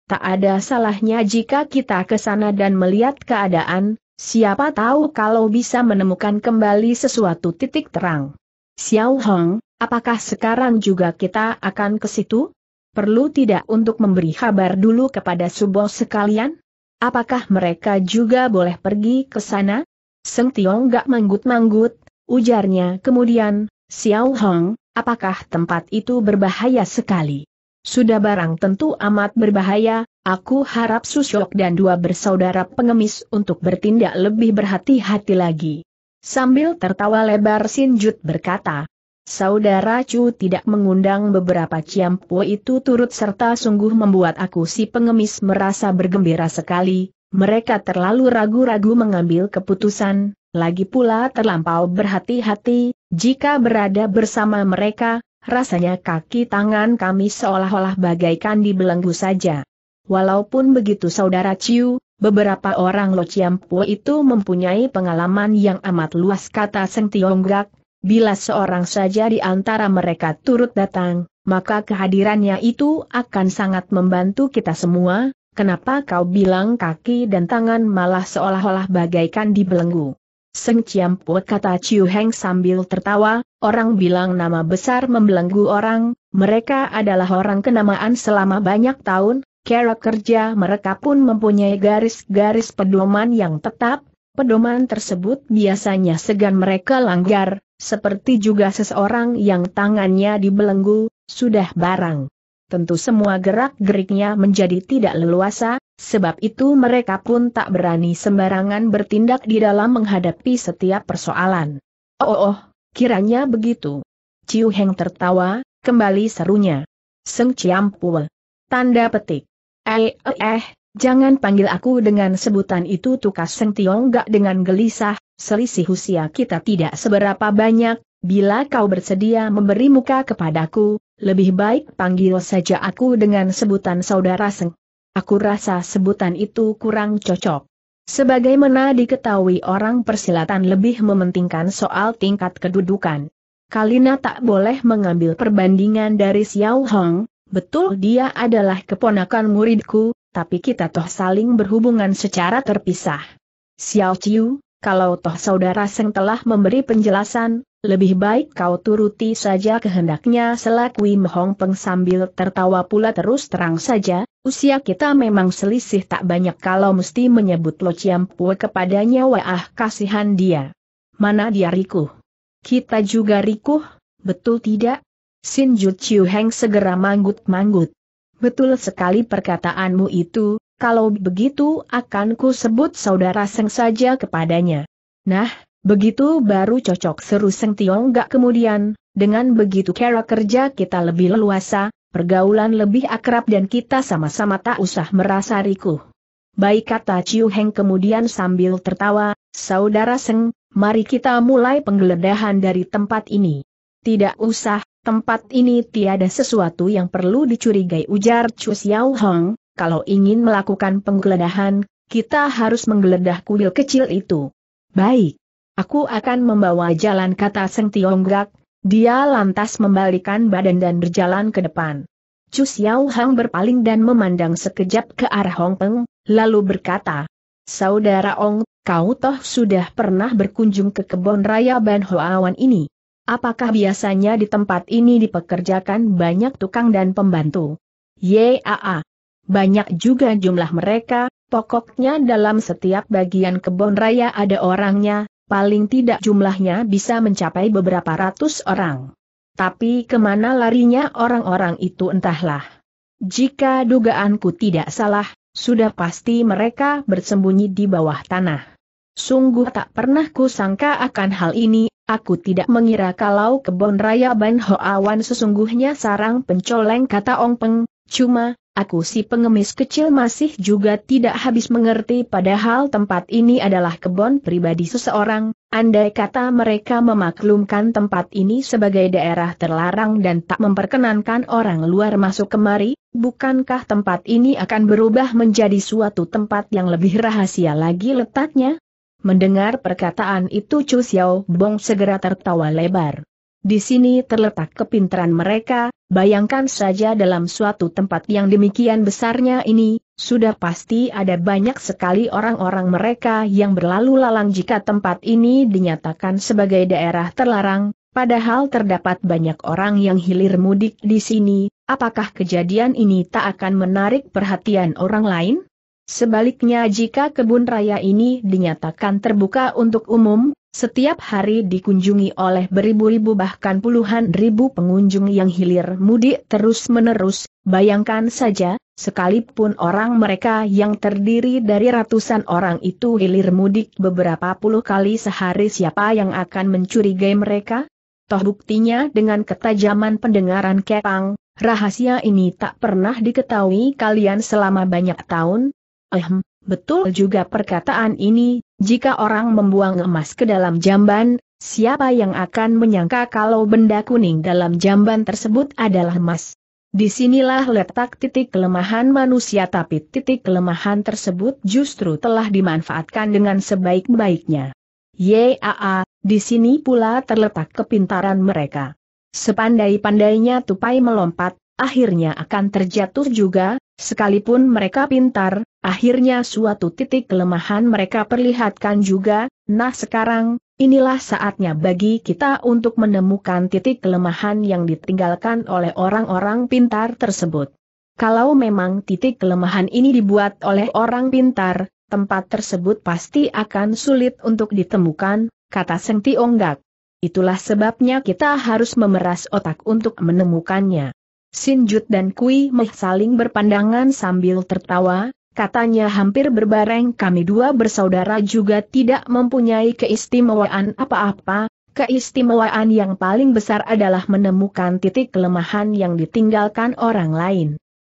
tak ada salahnya jika kita ke sana dan melihat keadaan, siapa tahu kalau bisa menemukan kembali sesuatu titik terang. Xiao Hong, apakah sekarang juga kita akan ke situ? Perlu tidak untuk memberi kabar dulu kepada Subo sekalian? Apakah mereka juga boleh pergi ke sana? Seng Tiong gak manggut-manggut, ujarnya kemudian, Xiao Hong, apakah tempat itu berbahaya sekali? Sudah barang tentu amat berbahaya, aku harap Susyok dan dua bersaudara pengemis untuk bertindak lebih berhati-hati lagi. Sambil tertawa lebar Sinjut berkata, Saudara Chu tidak mengundang beberapa ciampu itu turut serta sungguh membuat aku si pengemis merasa bergembira sekali, mereka terlalu ragu-ragu mengambil keputusan, lagi pula terlampau berhati-hati, jika berada bersama mereka, rasanya kaki tangan kami seolah-olah bagaikan dibelenggu saja. Walaupun begitu saudara Ciu, beberapa orang Lo Ciampu itu mempunyai pengalaman yang amat luas kata Seng Tionggak, Bila seorang saja di antara mereka turut datang, maka kehadirannya itu akan sangat membantu kita semua, kenapa kau bilang kaki dan tangan malah seolah-olah bagaikan dibelenggu. Seng Ciam kata Ciu Heng sambil tertawa, orang bilang nama besar membelenggu orang, mereka adalah orang kenamaan selama banyak tahun, kera kerja mereka pun mempunyai garis-garis pedoman yang tetap, pedoman tersebut biasanya segan mereka langgar, seperti juga seseorang yang tangannya dibelenggu, sudah barang. Tentu semua gerak-geriknya menjadi tidak leluasa, sebab itu mereka pun tak berani sembarangan bertindak di dalam menghadapi setiap persoalan. Oh, oh, oh kiranya begitu. Ciu Heng tertawa, kembali serunya. Seng Ciampul. Tanda petik. Eh, eh, eh, jangan panggil aku dengan sebutan itu tukas Seng Tiong gak dengan gelisah, selisih usia kita tidak seberapa banyak, bila kau bersedia memberi muka kepadaku, lebih baik panggil saja aku dengan sebutan saudara Seng. Aku rasa sebutan itu kurang cocok. Sebagaimana diketahui orang persilatan lebih mementingkan soal tingkat kedudukan. Kalina tak boleh mengambil perbandingan dari Xiao Hong, betul dia adalah keponakan muridku, tapi kita toh saling berhubungan secara terpisah. Xiao Chiu, kalau toh saudara Seng telah memberi penjelasan, lebih baik kau turuti saja kehendaknya selakui Mehong Peng sambil tertawa pula terus terang saja, usia kita memang selisih tak banyak kalau mesti menyebut Lo Chiam Pue kepadanya wah kasihan dia. Mana dia rikuh? Kita juga rikuh, betul tidak? Sin Ju Chiu Heng segera manggut-manggut. Betul sekali perkataanmu itu, kalau begitu akan ku sebut saudara Seng saja kepadanya. Nah, begitu baru cocok seru Seng Tiong gak kemudian, dengan begitu cara kerja kita lebih leluasa, pergaulan lebih akrab dan kita sama-sama tak usah merasa rikuh. Baik kata Ciu Heng kemudian sambil tertawa, saudara Seng, mari kita mulai penggeledahan dari tempat ini. Tidak usah, tempat ini tiada sesuatu yang perlu dicurigai ujar Chu Xiao Hong, kalau ingin melakukan penggeledahan, kita harus menggeledah kuil kecil itu. Baik. Aku akan membawa jalan kata Seng Tionggak, dia lantas membalikan badan dan berjalan ke depan. Chu Xiao Hang berpaling dan memandang sekejap ke arah Hong Peng, lalu berkata, Saudara Ong, kau toh sudah pernah berkunjung ke kebun raya Ban Hoawan ini. Apakah biasanya di tempat ini dipekerjakan banyak tukang dan pembantu? Yaa, banyak juga jumlah mereka, pokoknya dalam setiap bagian kebun raya ada orangnya, paling tidak jumlahnya bisa mencapai beberapa ratus orang. Tapi kemana larinya orang-orang itu entahlah. Jika dugaanku tidak salah, sudah pasti mereka bersembunyi di bawah tanah. Sungguh tak pernah kusangka akan hal ini, aku tidak mengira kalau kebun raya Ban Hoawan sesungguhnya sarang pencoleng kata Ong Peng, cuma, aku si pengemis kecil masih juga tidak habis mengerti padahal tempat ini adalah kebun pribadi seseorang, andai kata mereka memaklumkan tempat ini sebagai daerah terlarang dan tak memperkenankan orang luar masuk kemari, bukankah tempat ini akan berubah menjadi suatu tempat yang lebih rahasia lagi letaknya? Mendengar perkataan itu Chu Xiao Bong segera tertawa lebar. Di sini terletak kepintaran mereka, bayangkan saja dalam suatu tempat yang demikian besarnya ini, sudah pasti ada banyak sekali orang-orang mereka yang berlalu lalang jika tempat ini dinyatakan sebagai daerah terlarang, padahal terdapat banyak orang yang hilir mudik di sini, apakah kejadian ini tak akan menarik perhatian orang lain? Sebaliknya jika kebun raya ini dinyatakan terbuka untuk umum, setiap hari dikunjungi oleh beribu-ribu bahkan puluhan ribu pengunjung yang hilir mudik terus-menerus, bayangkan saja, sekalipun orang mereka yang terdiri dari ratusan orang itu hilir mudik beberapa puluh kali sehari siapa yang akan mencurigai mereka? Toh buktinya dengan ketajaman pendengaran Kepang, rahasia ini tak pernah diketahui kalian selama banyak tahun? Ehm, Betul juga perkataan ini, jika orang membuang emas ke dalam jamban, siapa yang akan menyangka kalau benda kuning dalam jamban tersebut adalah emas. Disinilah letak titik kelemahan manusia tapi titik kelemahan tersebut justru telah dimanfaatkan dengan sebaik-baiknya. Yaa, di sini pula terletak kepintaran mereka. Sepandai-pandainya tupai melompat, akhirnya akan terjatuh juga, sekalipun mereka pintar, akhirnya suatu titik kelemahan mereka perlihatkan juga, nah sekarang, inilah saatnya bagi kita untuk menemukan titik kelemahan yang ditinggalkan oleh orang-orang pintar tersebut. Kalau memang titik kelemahan ini dibuat oleh orang pintar, tempat tersebut pasti akan sulit untuk ditemukan, kata Seng Tionggak. Itulah sebabnya kita harus memeras otak untuk menemukannya. Sinjut dan Kui Meh saling berpandangan sambil tertawa, katanya hampir berbareng kami dua bersaudara juga tidak mempunyai keistimewaan apa-apa, keistimewaan yang paling besar adalah menemukan titik kelemahan yang ditinggalkan orang lain.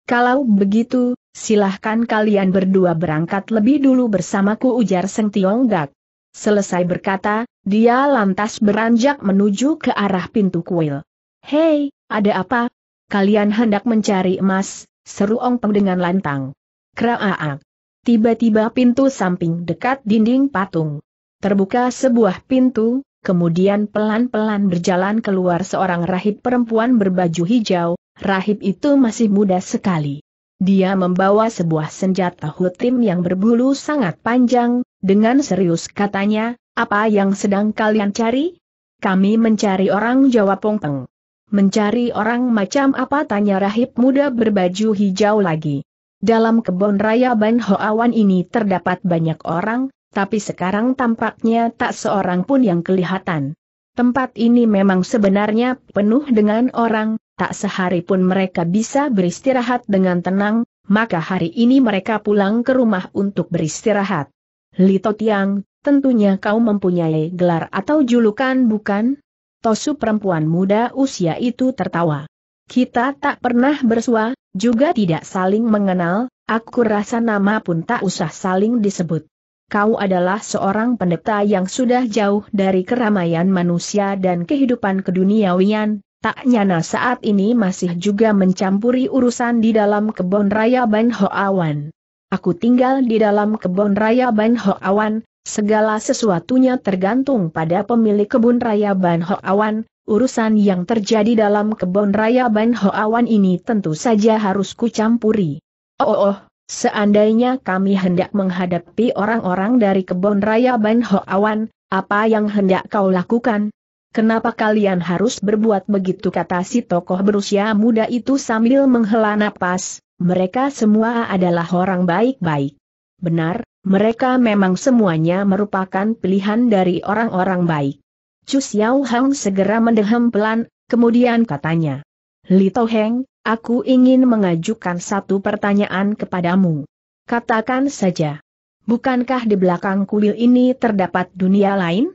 Kalau begitu, silahkan kalian berdua berangkat lebih dulu bersamaku ujar Seng Tiongkok. Selesai berkata, dia lantas beranjak menuju ke arah pintu kuil. Hei, ada apa? Kalian hendak mencari emas, seru Ong Peng dengan lantang. Kraaak. Tiba-tiba pintu samping dekat dinding patung. Terbuka sebuah pintu, kemudian pelan-pelan berjalan keluar seorang rahib perempuan berbaju hijau, rahib itu masih muda sekali. Dia membawa sebuah senjata hutim yang berbulu sangat panjang, dengan serius katanya, apa yang sedang kalian cari? Kami mencari orang Jawa Pongpeng. Mencari orang macam apa tanya rahib muda berbaju hijau lagi. Dalam kebun raya Ban Hoawan ini terdapat banyak orang, tapi sekarang tampaknya tak seorang pun yang kelihatan. Tempat ini memang sebenarnya penuh dengan orang, tak sehari pun mereka bisa beristirahat dengan tenang, maka hari ini mereka pulang ke rumah untuk beristirahat. Lito Tiang, tentunya kau mempunyai gelar atau julukan bukan? Tosu perempuan muda usia itu tertawa. Kita tak pernah bersua, juga tidak saling mengenal, aku rasa nama pun tak usah saling disebut. Kau adalah seorang pendeta yang sudah jauh dari keramaian manusia dan kehidupan keduniawian, tak nyana saat ini masih juga mencampuri urusan di dalam kebun raya Ban Hoawan. Aku tinggal di dalam kebun raya Ban Hoawan, Segala sesuatunya tergantung pada pemilik kebun raya Ban Ho Awan, urusan yang terjadi dalam kebun raya Ban Ho Awan ini tentu saja harus kucampuri. Oh, oh, oh seandainya kami hendak menghadapi orang-orang dari kebun raya Ban Ho Awan, apa yang hendak kau lakukan? Kenapa kalian harus berbuat begitu kata si tokoh berusia muda itu sambil menghela napas, mereka semua adalah orang baik-baik. Benar, mereka memang semuanya merupakan pilihan dari orang-orang baik. Chu Xiao Hang segera mendehem pelan, kemudian katanya. Li To Heng, aku ingin mengajukan satu pertanyaan kepadamu. Katakan saja. Bukankah di belakang kuil ini terdapat dunia lain?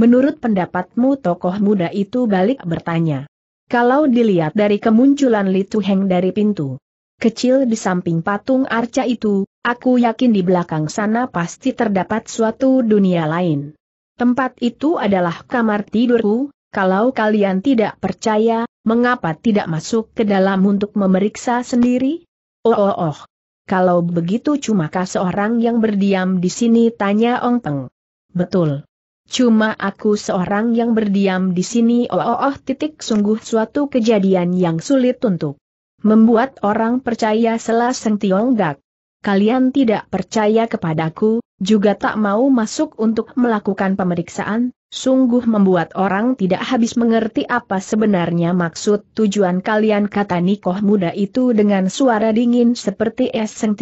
Menurut pendapatmu tokoh muda itu balik bertanya. Kalau dilihat dari kemunculan Li Litu Heng dari pintu kecil di samping patung arca itu, aku yakin di belakang sana pasti terdapat suatu dunia lain. Tempat itu adalah kamar tidurku, kalau kalian tidak percaya, mengapa tidak masuk ke dalam untuk memeriksa sendiri? Oh oh oh. Kalau begitu cuma cumakah seorang yang berdiam di sini tanya Ong Peng. Betul. Cuma aku seorang yang berdiam di sini oh oh oh titik sungguh suatu kejadian yang sulit untuk membuat orang percaya selaseng Tiongkok. Kalian tidak percaya kepadaku, juga tak mau masuk untuk melakukan pemeriksaan, sungguh membuat orang tidak habis mengerti apa sebenarnya maksud tujuan kalian kata Nikoh muda itu dengan suara dingin seperti es Seng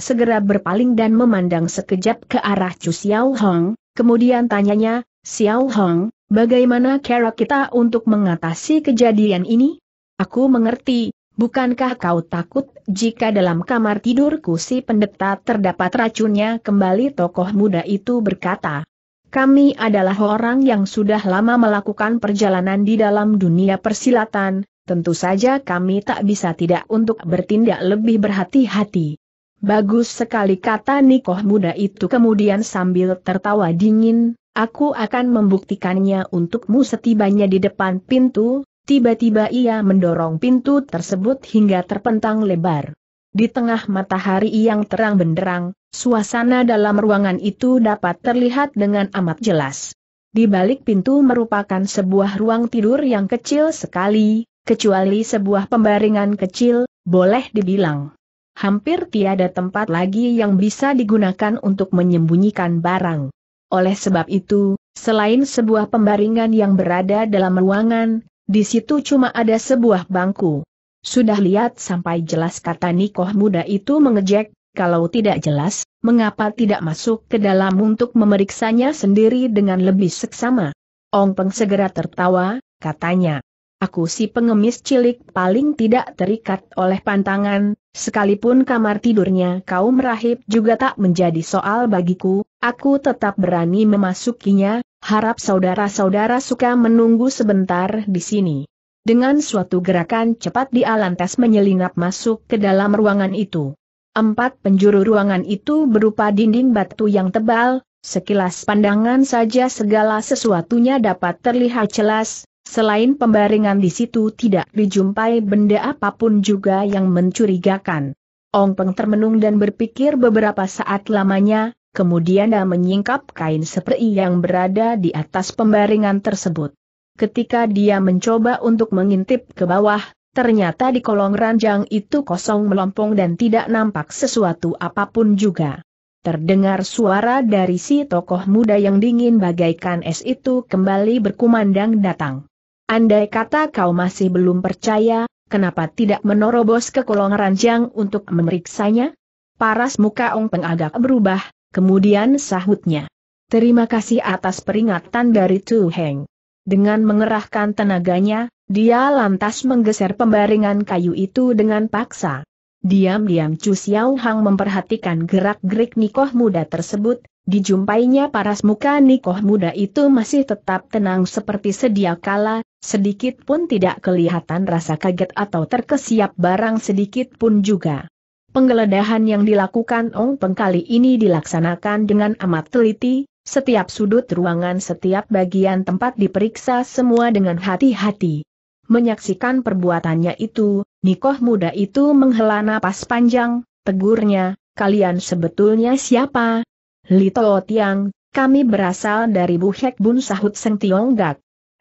segera berpaling dan memandang sekejap ke arah Chu Xiao Hong, kemudian tanyanya, Xiao Hong, bagaimana cara kita untuk mengatasi kejadian ini? Aku mengerti, Bukankah kau takut jika dalam kamar tidurku si pendeta terdapat racunnya kembali tokoh muda itu berkata. Kami adalah orang yang sudah lama melakukan perjalanan di dalam dunia persilatan, tentu saja kami tak bisa tidak untuk bertindak lebih berhati-hati. Bagus sekali kata Nikoh muda itu kemudian sambil tertawa dingin, aku akan membuktikannya untukmu setibanya di depan pintu, Tiba-tiba ia mendorong pintu tersebut hingga terpentang lebar. Di tengah matahari yang terang benderang, suasana dalam ruangan itu dapat terlihat dengan amat jelas. Di balik pintu merupakan sebuah ruang tidur yang kecil sekali, kecuali sebuah pembaringan kecil, boleh dibilang. Hampir tiada tempat lagi yang bisa digunakan untuk menyembunyikan barang. Oleh sebab itu, selain sebuah pembaringan yang berada dalam ruangan, di situ cuma ada sebuah bangku. Sudah lihat sampai jelas kata Nikoh muda itu mengejek, kalau tidak jelas, mengapa tidak masuk ke dalam untuk memeriksanya sendiri dengan lebih seksama? Ong Peng segera tertawa, katanya. Aku si pengemis cilik paling tidak terikat oleh pantangan, sekalipun kamar tidurnya kaum rahib juga tak menjadi soal bagiku, aku tetap berani memasukinya, Harap saudara-saudara suka menunggu sebentar di sini. Dengan suatu gerakan cepat Di Alantes menyelinap masuk ke dalam ruangan itu. Empat penjuru ruangan itu berupa dinding batu yang tebal, sekilas pandangan saja segala sesuatunya dapat terlihat jelas, selain pembaringan di situ tidak dijumpai benda apapun juga yang mencurigakan. Ong Peng termenung dan berpikir beberapa saat lamanya, kemudian dia menyingkap kain seperti yang berada di atas pembaringan tersebut. Ketika dia mencoba untuk mengintip ke bawah, ternyata di kolong ranjang itu kosong melompong dan tidak nampak sesuatu apapun juga. Terdengar suara dari si tokoh muda yang dingin bagaikan es itu kembali berkumandang datang. Andai kata kau masih belum percaya, kenapa tidak menorobos ke kolong ranjang untuk memeriksanya? Paras muka Ong Peng agak berubah, Kemudian sahutnya. Terima kasih atas peringatan dari Tu Heng. Dengan mengerahkan tenaganya, dia lantas menggeser pembaringan kayu itu dengan paksa. Diam-diam Chu Xiao Hang memperhatikan gerak-gerik Nikoh muda tersebut, dijumpainya paras muka Nikoh muda itu masih tetap tenang seperti sedia kala, sedikit pun tidak kelihatan rasa kaget atau terkesiap barang sedikit pun juga. Penggeledahan yang dilakukan Ong Peng kali ini dilaksanakan dengan amat teliti, setiap sudut ruangan setiap bagian tempat diperiksa semua dengan hati-hati. Menyaksikan perbuatannya itu, Nikoh muda itu menghela napas panjang, tegurnya, kalian sebetulnya siapa? Lito Tiang, kami berasal dari Buhek Bun sahut Seng Tiong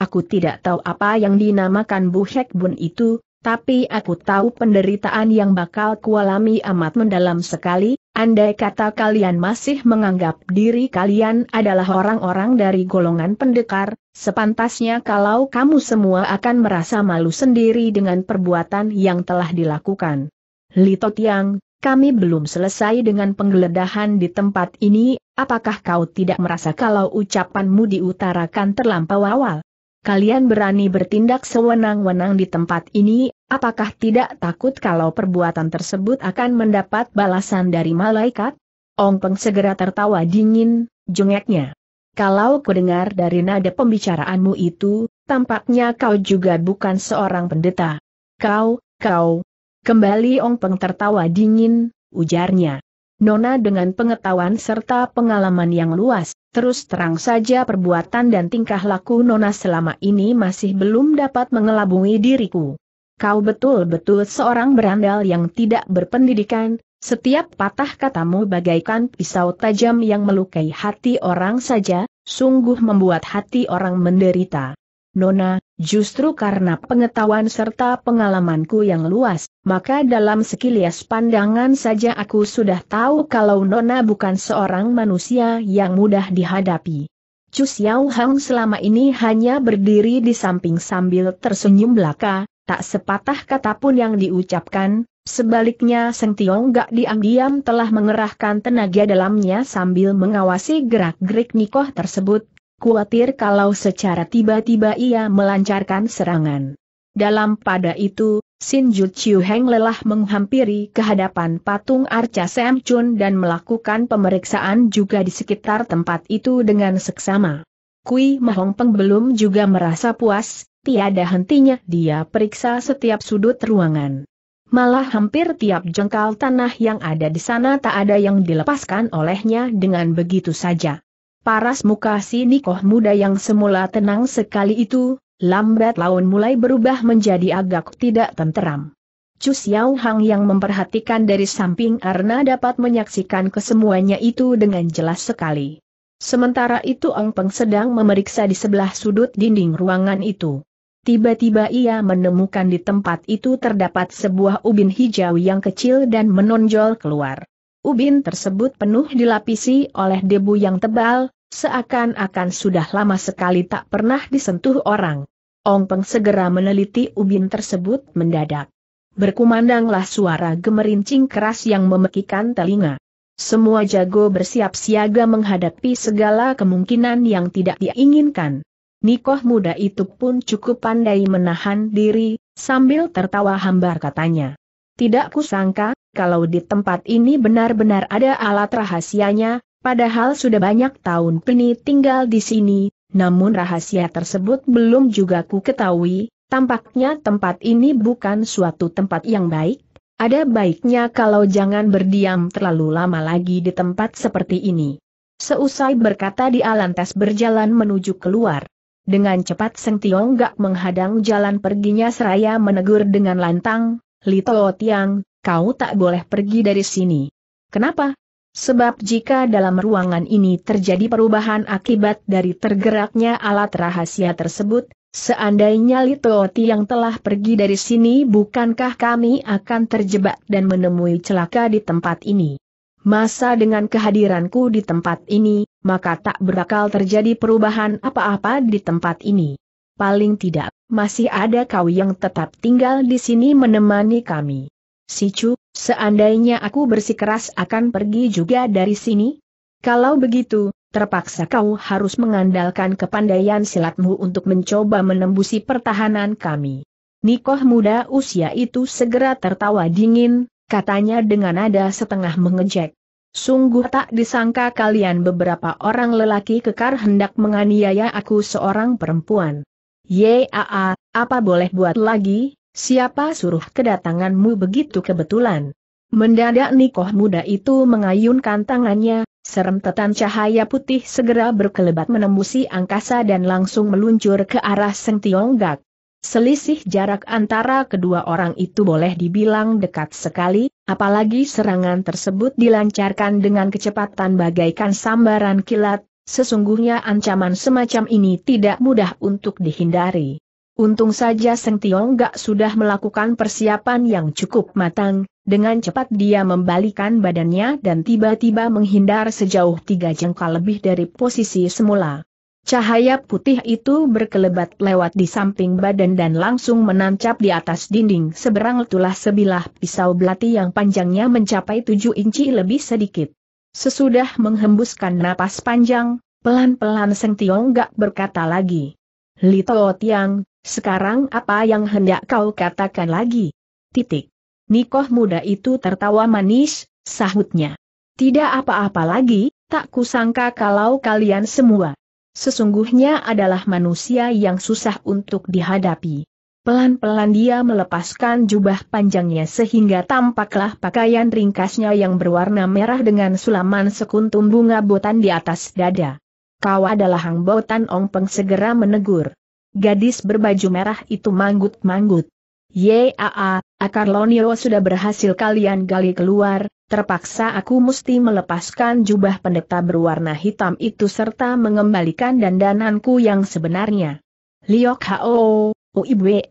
Aku tidak tahu apa yang dinamakan Buhek Bun itu, tapi aku tahu penderitaan yang bakal kualami amat mendalam sekali, andai kata kalian masih menganggap diri kalian adalah orang-orang dari golongan pendekar, sepantasnya kalau kamu semua akan merasa malu sendiri dengan perbuatan yang telah dilakukan. Lito Tiang, kami belum selesai dengan penggeledahan di tempat ini, apakah kau tidak merasa kalau ucapanmu diutarakan terlampau awal? kalian berani bertindak sewenang-wenang di tempat ini, apakah tidak takut kalau perbuatan tersebut akan mendapat balasan dari malaikat? Ong Peng segera tertawa dingin, jengeknya. Kalau kudengar dari nada pembicaraanmu itu, tampaknya kau juga bukan seorang pendeta. Kau, kau. Kembali Ong Peng tertawa dingin, ujarnya. Nona dengan pengetahuan serta pengalaman yang luas, Terus terang saja perbuatan dan tingkah laku Nona selama ini masih belum dapat mengelabui diriku. Kau betul-betul seorang berandal yang tidak berpendidikan, setiap patah katamu bagaikan pisau tajam yang melukai hati orang saja, sungguh membuat hati orang menderita. Nona, justru karena pengetahuan serta pengalamanku yang luas, maka dalam sekilas pandangan saja aku sudah tahu kalau Nona bukan seorang manusia yang mudah dihadapi. Chu Xiao Hang selama ini hanya berdiri di samping sambil tersenyum belaka, tak sepatah kata pun yang diucapkan, Sebaliknya Seng Tiong Gak diam-diam telah mengerahkan tenaga dalamnya sambil mengawasi gerak-gerik Nikoh tersebut, Kuatir kalau secara tiba-tiba ia melancarkan serangan. Dalam pada itu, Sin Ju Chiu Heng lelah menghampiri kehadapan patung Arca Sam Chun dan melakukan pemeriksaan juga di sekitar tempat itu dengan seksama. Kui Mahong Peng belum juga merasa puas, tiada hentinya dia periksa setiap sudut ruangan. Malah hampir tiap jengkal tanah yang ada di sana tak ada yang dilepaskan olehnya dengan begitu saja. Paras muka si Nikoh muda yang semula tenang sekali itu, lambat laun mulai berubah menjadi agak tidak tenteram. Chu Xiao Hang yang memperhatikan dari samping Arna dapat menyaksikan kesemuanya itu dengan jelas sekali. Sementara itu Ong Peng sedang memeriksa di sebelah sudut dinding ruangan itu. Tiba-tiba ia menemukan di tempat itu terdapat sebuah ubin hijau yang kecil dan menonjol keluar. Ubin tersebut penuh dilapisi oleh debu yang tebal, Seakan-akan sudah lama sekali tak pernah disentuh orang. Ong Peng segera meneliti ubin tersebut mendadak. Berkumandanglah suara gemerincing keras yang memekikan telinga. Semua jago bersiap siaga menghadapi segala kemungkinan yang tidak diinginkan. Nikoh muda itu pun cukup pandai menahan diri, sambil tertawa hambar katanya. Tidak kusangka, kalau di tempat ini benar-benar ada alat rahasianya, Padahal sudah banyak tahun Peni tinggal di sini, namun rahasia tersebut belum juga ku ketahui, tampaknya tempat ini bukan suatu tempat yang baik. Ada baiknya kalau jangan berdiam terlalu lama lagi di tempat seperti ini. Seusai berkata di Alantes berjalan menuju keluar. Dengan cepat Seng Tiong Gak menghadang jalan perginya seraya menegur dengan lantang, Lito Tiang, kau tak boleh pergi dari sini. Kenapa? Sebab jika dalam ruangan ini terjadi perubahan akibat dari tergeraknya alat rahasia tersebut, seandainya Litooti yang telah pergi dari sini bukankah kami akan terjebak dan menemui celaka di tempat ini? Masa dengan kehadiranku di tempat ini, maka tak berakal terjadi perubahan apa-apa di tempat ini. Paling tidak, masih ada kau yang tetap tinggal di sini menemani kami. Si Sicu, Seandainya aku bersikeras akan pergi juga dari sini? Kalau begitu, terpaksa kau harus mengandalkan kepandaian silatmu untuk mencoba menembusi pertahanan kami. Nikoh muda usia itu segera tertawa dingin, katanya dengan nada setengah mengejek. Sungguh tak disangka kalian beberapa orang lelaki kekar hendak menganiaya aku seorang perempuan. Yaa, apa boleh buat lagi, Siapa suruh kedatanganmu begitu kebetulan? Mendadak nikoh muda itu mengayunkan tangannya, serem serentetan cahaya putih segera berkelebat menembusi angkasa dan langsung meluncur ke arah Seng Tionggak. Selisih jarak antara kedua orang itu boleh dibilang dekat sekali, apalagi serangan tersebut dilancarkan dengan kecepatan bagaikan sambaran kilat, sesungguhnya ancaman semacam ini tidak mudah untuk dihindari. Untung saja Seng Tiong Gak sudah melakukan persiapan yang cukup matang, dengan cepat dia membalikan badannya dan tiba-tiba menghindar sejauh tiga jengkal lebih dari posisi semula. Cahaya putih itu berkelebat lewat di samping badan dan langsung menancap di atas dinding seberang tulah sebilah pisau belati yang panjangnya mencapai tujuh inci lebih sedikit. Sesudah menghembuskan napas panjang, pelan-pelan Seng Tiong Gak berkata lagi. Lito Tiang, sekarang apa yang hendak kau katakan lagi? Titik. Nikoh muda itu tertawa manis, sahutnya. Tidak apa-apa lagi, tak kusangka kalau kalian semua. Sesungguhnya adalah manusia yang susah untuk dihadapi. Pelan-pelan dia melepaskan jubah panjangnya sehingga tampaklah pakaian ringkasnya yang berwarna merah dengan sulaman sekuntum bunga botan di atas dada. Kau adalah Hang Botan Ong Peng segera menegur gadis berbaju merah itu manggut-manggut. Yaa, akar Lonio sudah berhasil kalian gali keluar, terpaksa aku mesti melepaskan jubah pendeta berwarna hitam itu serta mengembalikan dandananku yang sebenarnya. Liok Hao, Uibwe,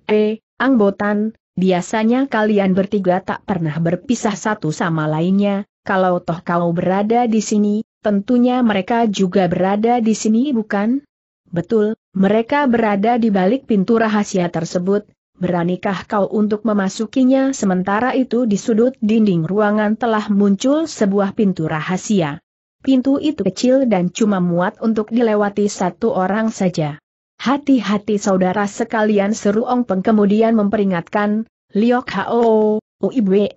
Angbotan, biasanya kalian bertiga tak pernah berpisah satu sama lainnya, kalau toh kau berada di sini, tentunya mereka juga berada di sini bukan? Betul, mereka berada di balik pintu rahasia tersebut, Beranikah kau untuk memasukinya sementara itu di sudut dinding ruangan telah muncul sebuah pintu rahasia. Pintu itu kecil dan cuma muat untuk dilewati satu orang saja. Hati-hati saudara sekalian seru Ong Peng kemudian memperingatkan, Liok Hao, Uibwe,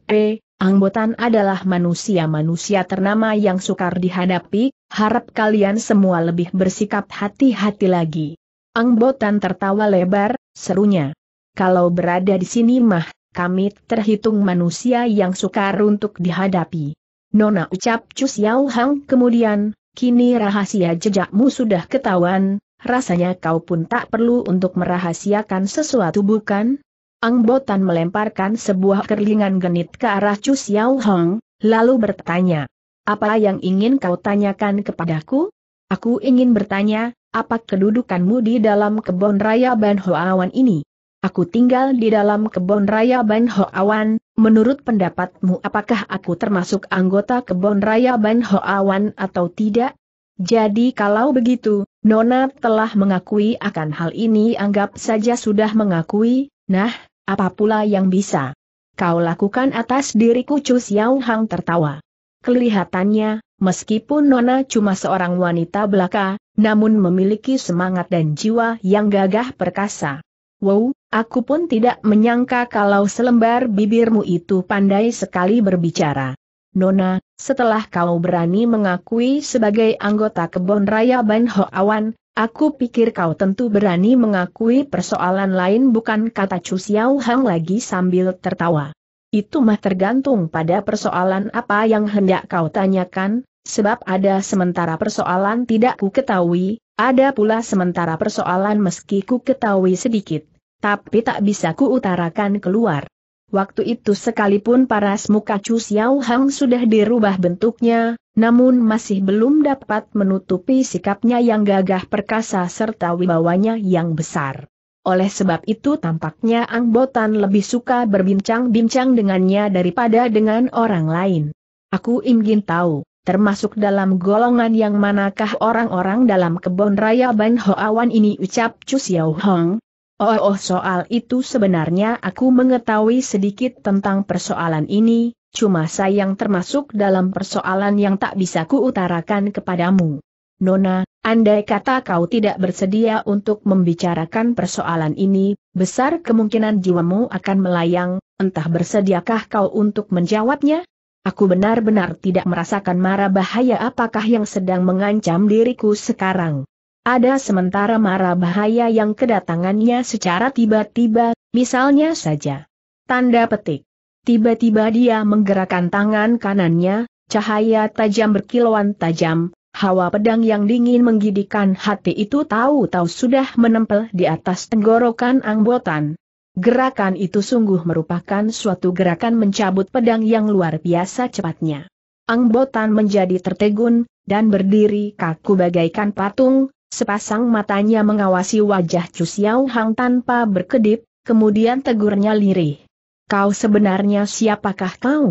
Anggotan adalah manusia-manusia ternama yang sukar dihadapi, harap kalian semua lebih bersikap hati-hati lagi. Angbotan tertawa lebar, serunya. Kalau berada di sini mah, kami terhitung manusia yang sukar untuk dihadapi. Nona ucap Cus yau Hang kemudian, kini rahasia jejakmu sudah ketahuan, rasanya kau pun tak perlu untuk merahasiakan sesuatu bukan? Angbotan melemparkan sebuah kerlingan genit ke arah Chu Xiao Hong, lalu bertanya, apa yang ingin kau tanyakan kepadaku? Aku ingin bertanya, apa kedudukanmu di dalam kebun raya Ban Hoawan ini? Aku tinggal di dalam kebun raya Ban Hoawan, menurut pendapatmu apakah aku termasuk anggota kebun raya Ban Hoawan atau tidak? Jadi kalau begitu, Nona telah mengakui akan hal ini anggap saja sudah mengakui, nah, apa pula yang bisa kau lakukan atas diriku Chu Xiao Hang tertawa. Kelihatannya, meskipun Nona cuma seorang wanita belaka, namun memiliki semangat dan jiwa yang gagah perkasa. Wow, aku pun tidak menyangka kalau selembar bibirmu itu pandai sekali berbicara. Nona, setelah kau berani mengakui sebagai anggota kebon raya Ban Ho Awan, Aku pikir kau tentu berani mengakui persoalan lain bukan kata Chu Xiao Hang lagi sambil tertawa. Itu mah tergantung pada persoalan apa yang hendak kau tanyakan, sebab ada sementara persoalan tidak ku ketahui, ada pula sementara persoalan meski ku ketahui sedikit, tapi tak bisa ku utarakan keluar. Waktu itu sekalipun paras muka Chu Xiao Hang sudah dirubah bentuknya, namun masih belum dapat menutupi sikapnya yang gagah perkasa serta wibawanya yang besar. Oleh sebab itu tampaknya Ang Botan lebih suka berbincang-bincang dengannya daripada dengan orang lain. Aku ingin tahu, termasuk dalam golongan yang manakah orang-orang dalam kebun raya Ban Hoawan ini ucap Chu Xiao Hong, Oh, oh soal itu sebenarnya aku mengetahui sedikit tentang persoalan ini, cuma sayang termasuk dalam persoalan yang tak bisa kuutarakan kepadamu. Nona, andai kata kau tidak bersedia untuk membicarakan persoalan ini, besar kemungkinan jiwamu akan melayang, entah bersediakah kau untuk menjawabnya? Aku benar-benar tidak merasakan marah bahaya apakah yang sedang mengancam diriku sekarang. Ada sementara mara bahaya yang kedatangannya secara tiba-tiba, misalnya saja. Tanda petik. Tiba-tiba dia menggerakkan tangan kanannya, cahaya tajam berkilauan tajam, hawa pedang yang dingin menggidikan hati itu tahu-tahu sudah menempel di atas tenggorokan angbotan. Gerakan itu sungguh merupakan suatu gerakan mencabut pedang yang luar biasa cepatnya. Angbotan menjadi tertegun, dan berdiri kaku bagaikan patung, Sepasang matanya mengawasi wajah Chu Xiao Hang tanpa berkedip, kemudian tegurnya lirih. Kau sebenarnya siapakah kau?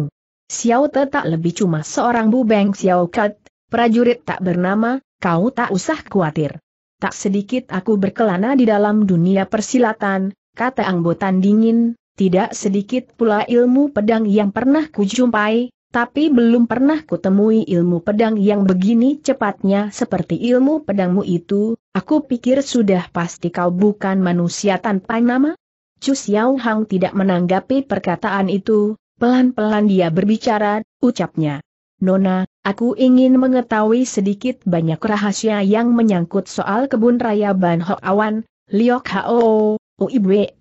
Xiao Te tak lebih cuma seorang bu Beng Xiao Kat, prajurit tak bernama, kau tak usah khawatir. Tak sedikit aku berkelana di dalam dunia persilatan, kata anggotan dingin, tidak sedikit pula ilmu pedang yang pernah kujumpai, tapi belum pernah kutemui ilmu pedang yang begini cepatnya seperti ilmu pedangmu itu, aku pikir sudah pasti kau bukan manusia tanpa nama? Chu Xiao Hang tidak menanggapi perkataan itu, pelan-pelan dia berbicara, ucapnya. Nona, aku ingin mengetahui sedikit banyak rahasia yang menyangkut soal kebun raya Ban Ho Awan, Liok Hao, Uibwe,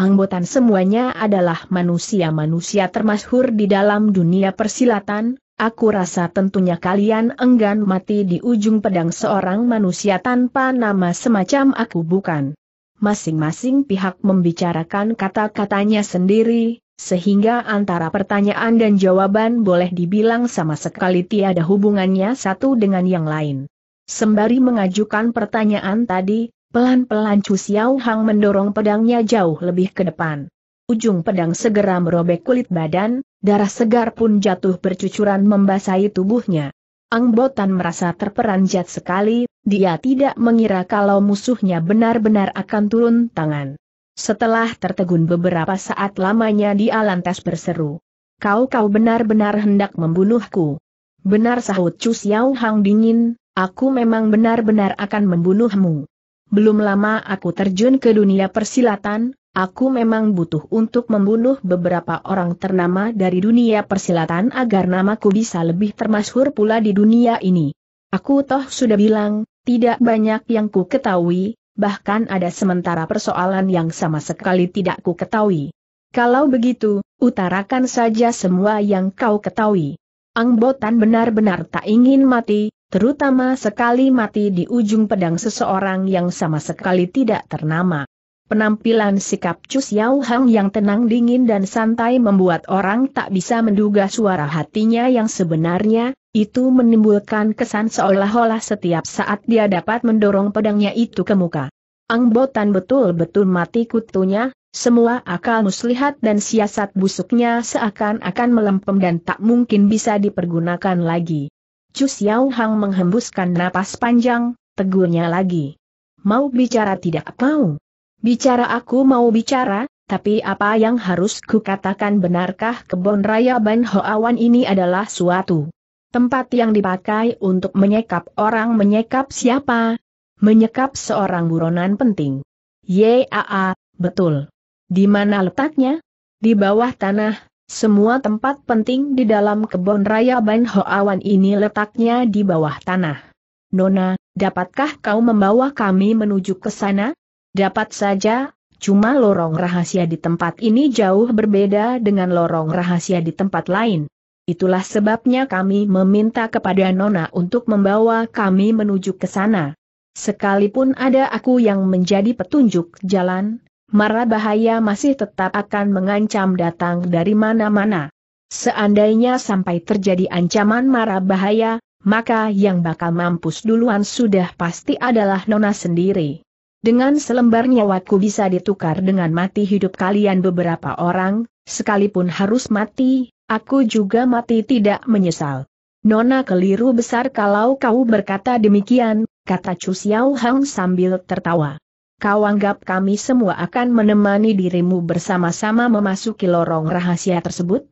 anggotan semuanya adalah manusia-manusia termasyhur di dalam dunia persilatan, aku rasa tentunya kalian enggan mati di ujung pedang seorang manusia tanpa nama semacam aku bukan. Masing-masing pihak membicarakan kata-katanya sendiri, sehingga antara pertanyaan dan jawaban boleh dibilang sama sekali tiada hubungannya satu dengan yang lain. Sembari mengajukan pertanyaan tadi, Pelan-pelan Chu Xiao Hang mendorong pedangnya jauh lebih ke depan. Ujung pedang segera merobek kulit badan, darah segar pun jatuh bercucuran membasahi tubuhnya. Angbotan merasa terperanjat sekali, dia tidak mengira kalau musuhnya benar-benar akan turun tangan. Setelah tertegun beberapa saat lamanya di lantas berseru. Kau-kau benar-benar hendak membunuhku. Benar sahut Chu Xiao Hang dingin, aku memang benar-benar akan membunuhmu belum lama aku terjun ke dunia persilatan, aku memang butuh untuk membunuh beberapa orang ternama dari dunia persilatan agar namaku bisa lebih termasyhur pula di dunia ini. Aku toh sudah bilang, tidak banyak yang ku ketahui, bahkan ada sementara persoalan yang sama sekali tidak ku ketahui. Kalau begitu, utarakan saja semua yang kau ketahui. Angbotan benar-benar tak ingin mati, terutama sekali mati di ujung pedang seseorang yang sama sekali tidak ternama. Penampilan sikap Cus Yao Hang yang tenang dingin dan santai membuat orang tak bisa menduga suara hatinya yang sebenarnya, itu menimbulkan kesan seolah-olah setiap saat dia dapat mendorong pedangnya itu ke muka. Angbotan betul-betul mati kutunya, semua akal muslihat dan siasat busuknya seakan-akan melempem dan tak mungkin bisa dipergunakan lagi. Chu Xiao Hang menghembuskan napas panjang, tegurnya lagi. Mau bicara tidak mau? Bicara aku mau bicara, tapi apa yang harus kukatakan benarkah kebun raya Ban Hoawan ini adalah suatu tempat yang dipakai untuk menyekap orang menyekap siapa? Menyekap seorang buronan penting. Yaa, betul. Di mana letaknya? Di bawah tanah, semua tempat penting di dalam kebun raya Ban Hoawan ini letaknya di bawah tanah. Nona, dapatkah kau membawa kami menuju ke sana? Dapat saja, cuma lorong rahasia di tempat ini jauh berbeda dengan lorong rahasia di tempat lain. Itulah sebabnya kami meminta kepada Nona untuk membawa kami menuju ke sana. Sekalipun ada aku yang menjadi petunjuk jalan, Marah bahaya masih tetap akan mengancam datang dari mana-mana. Seandainya sampai terjadi ancaman marah bahaya, maka yang bakal mampus duluan sudah pasti adalah Nona sendiri. Dengan selembar nyawaku bisa ditukar dengan mati hidup kalian beberapa orang, sekalipun harus mati, aku juga mati tidak menyesal. Nona keliru besar kalau kau berkata demikian, kata Chu Xiao Hang sambil tertawa kau anggap kami semua akan menemani dirimu bersama-sama memasuki lorong rahasia tersebut?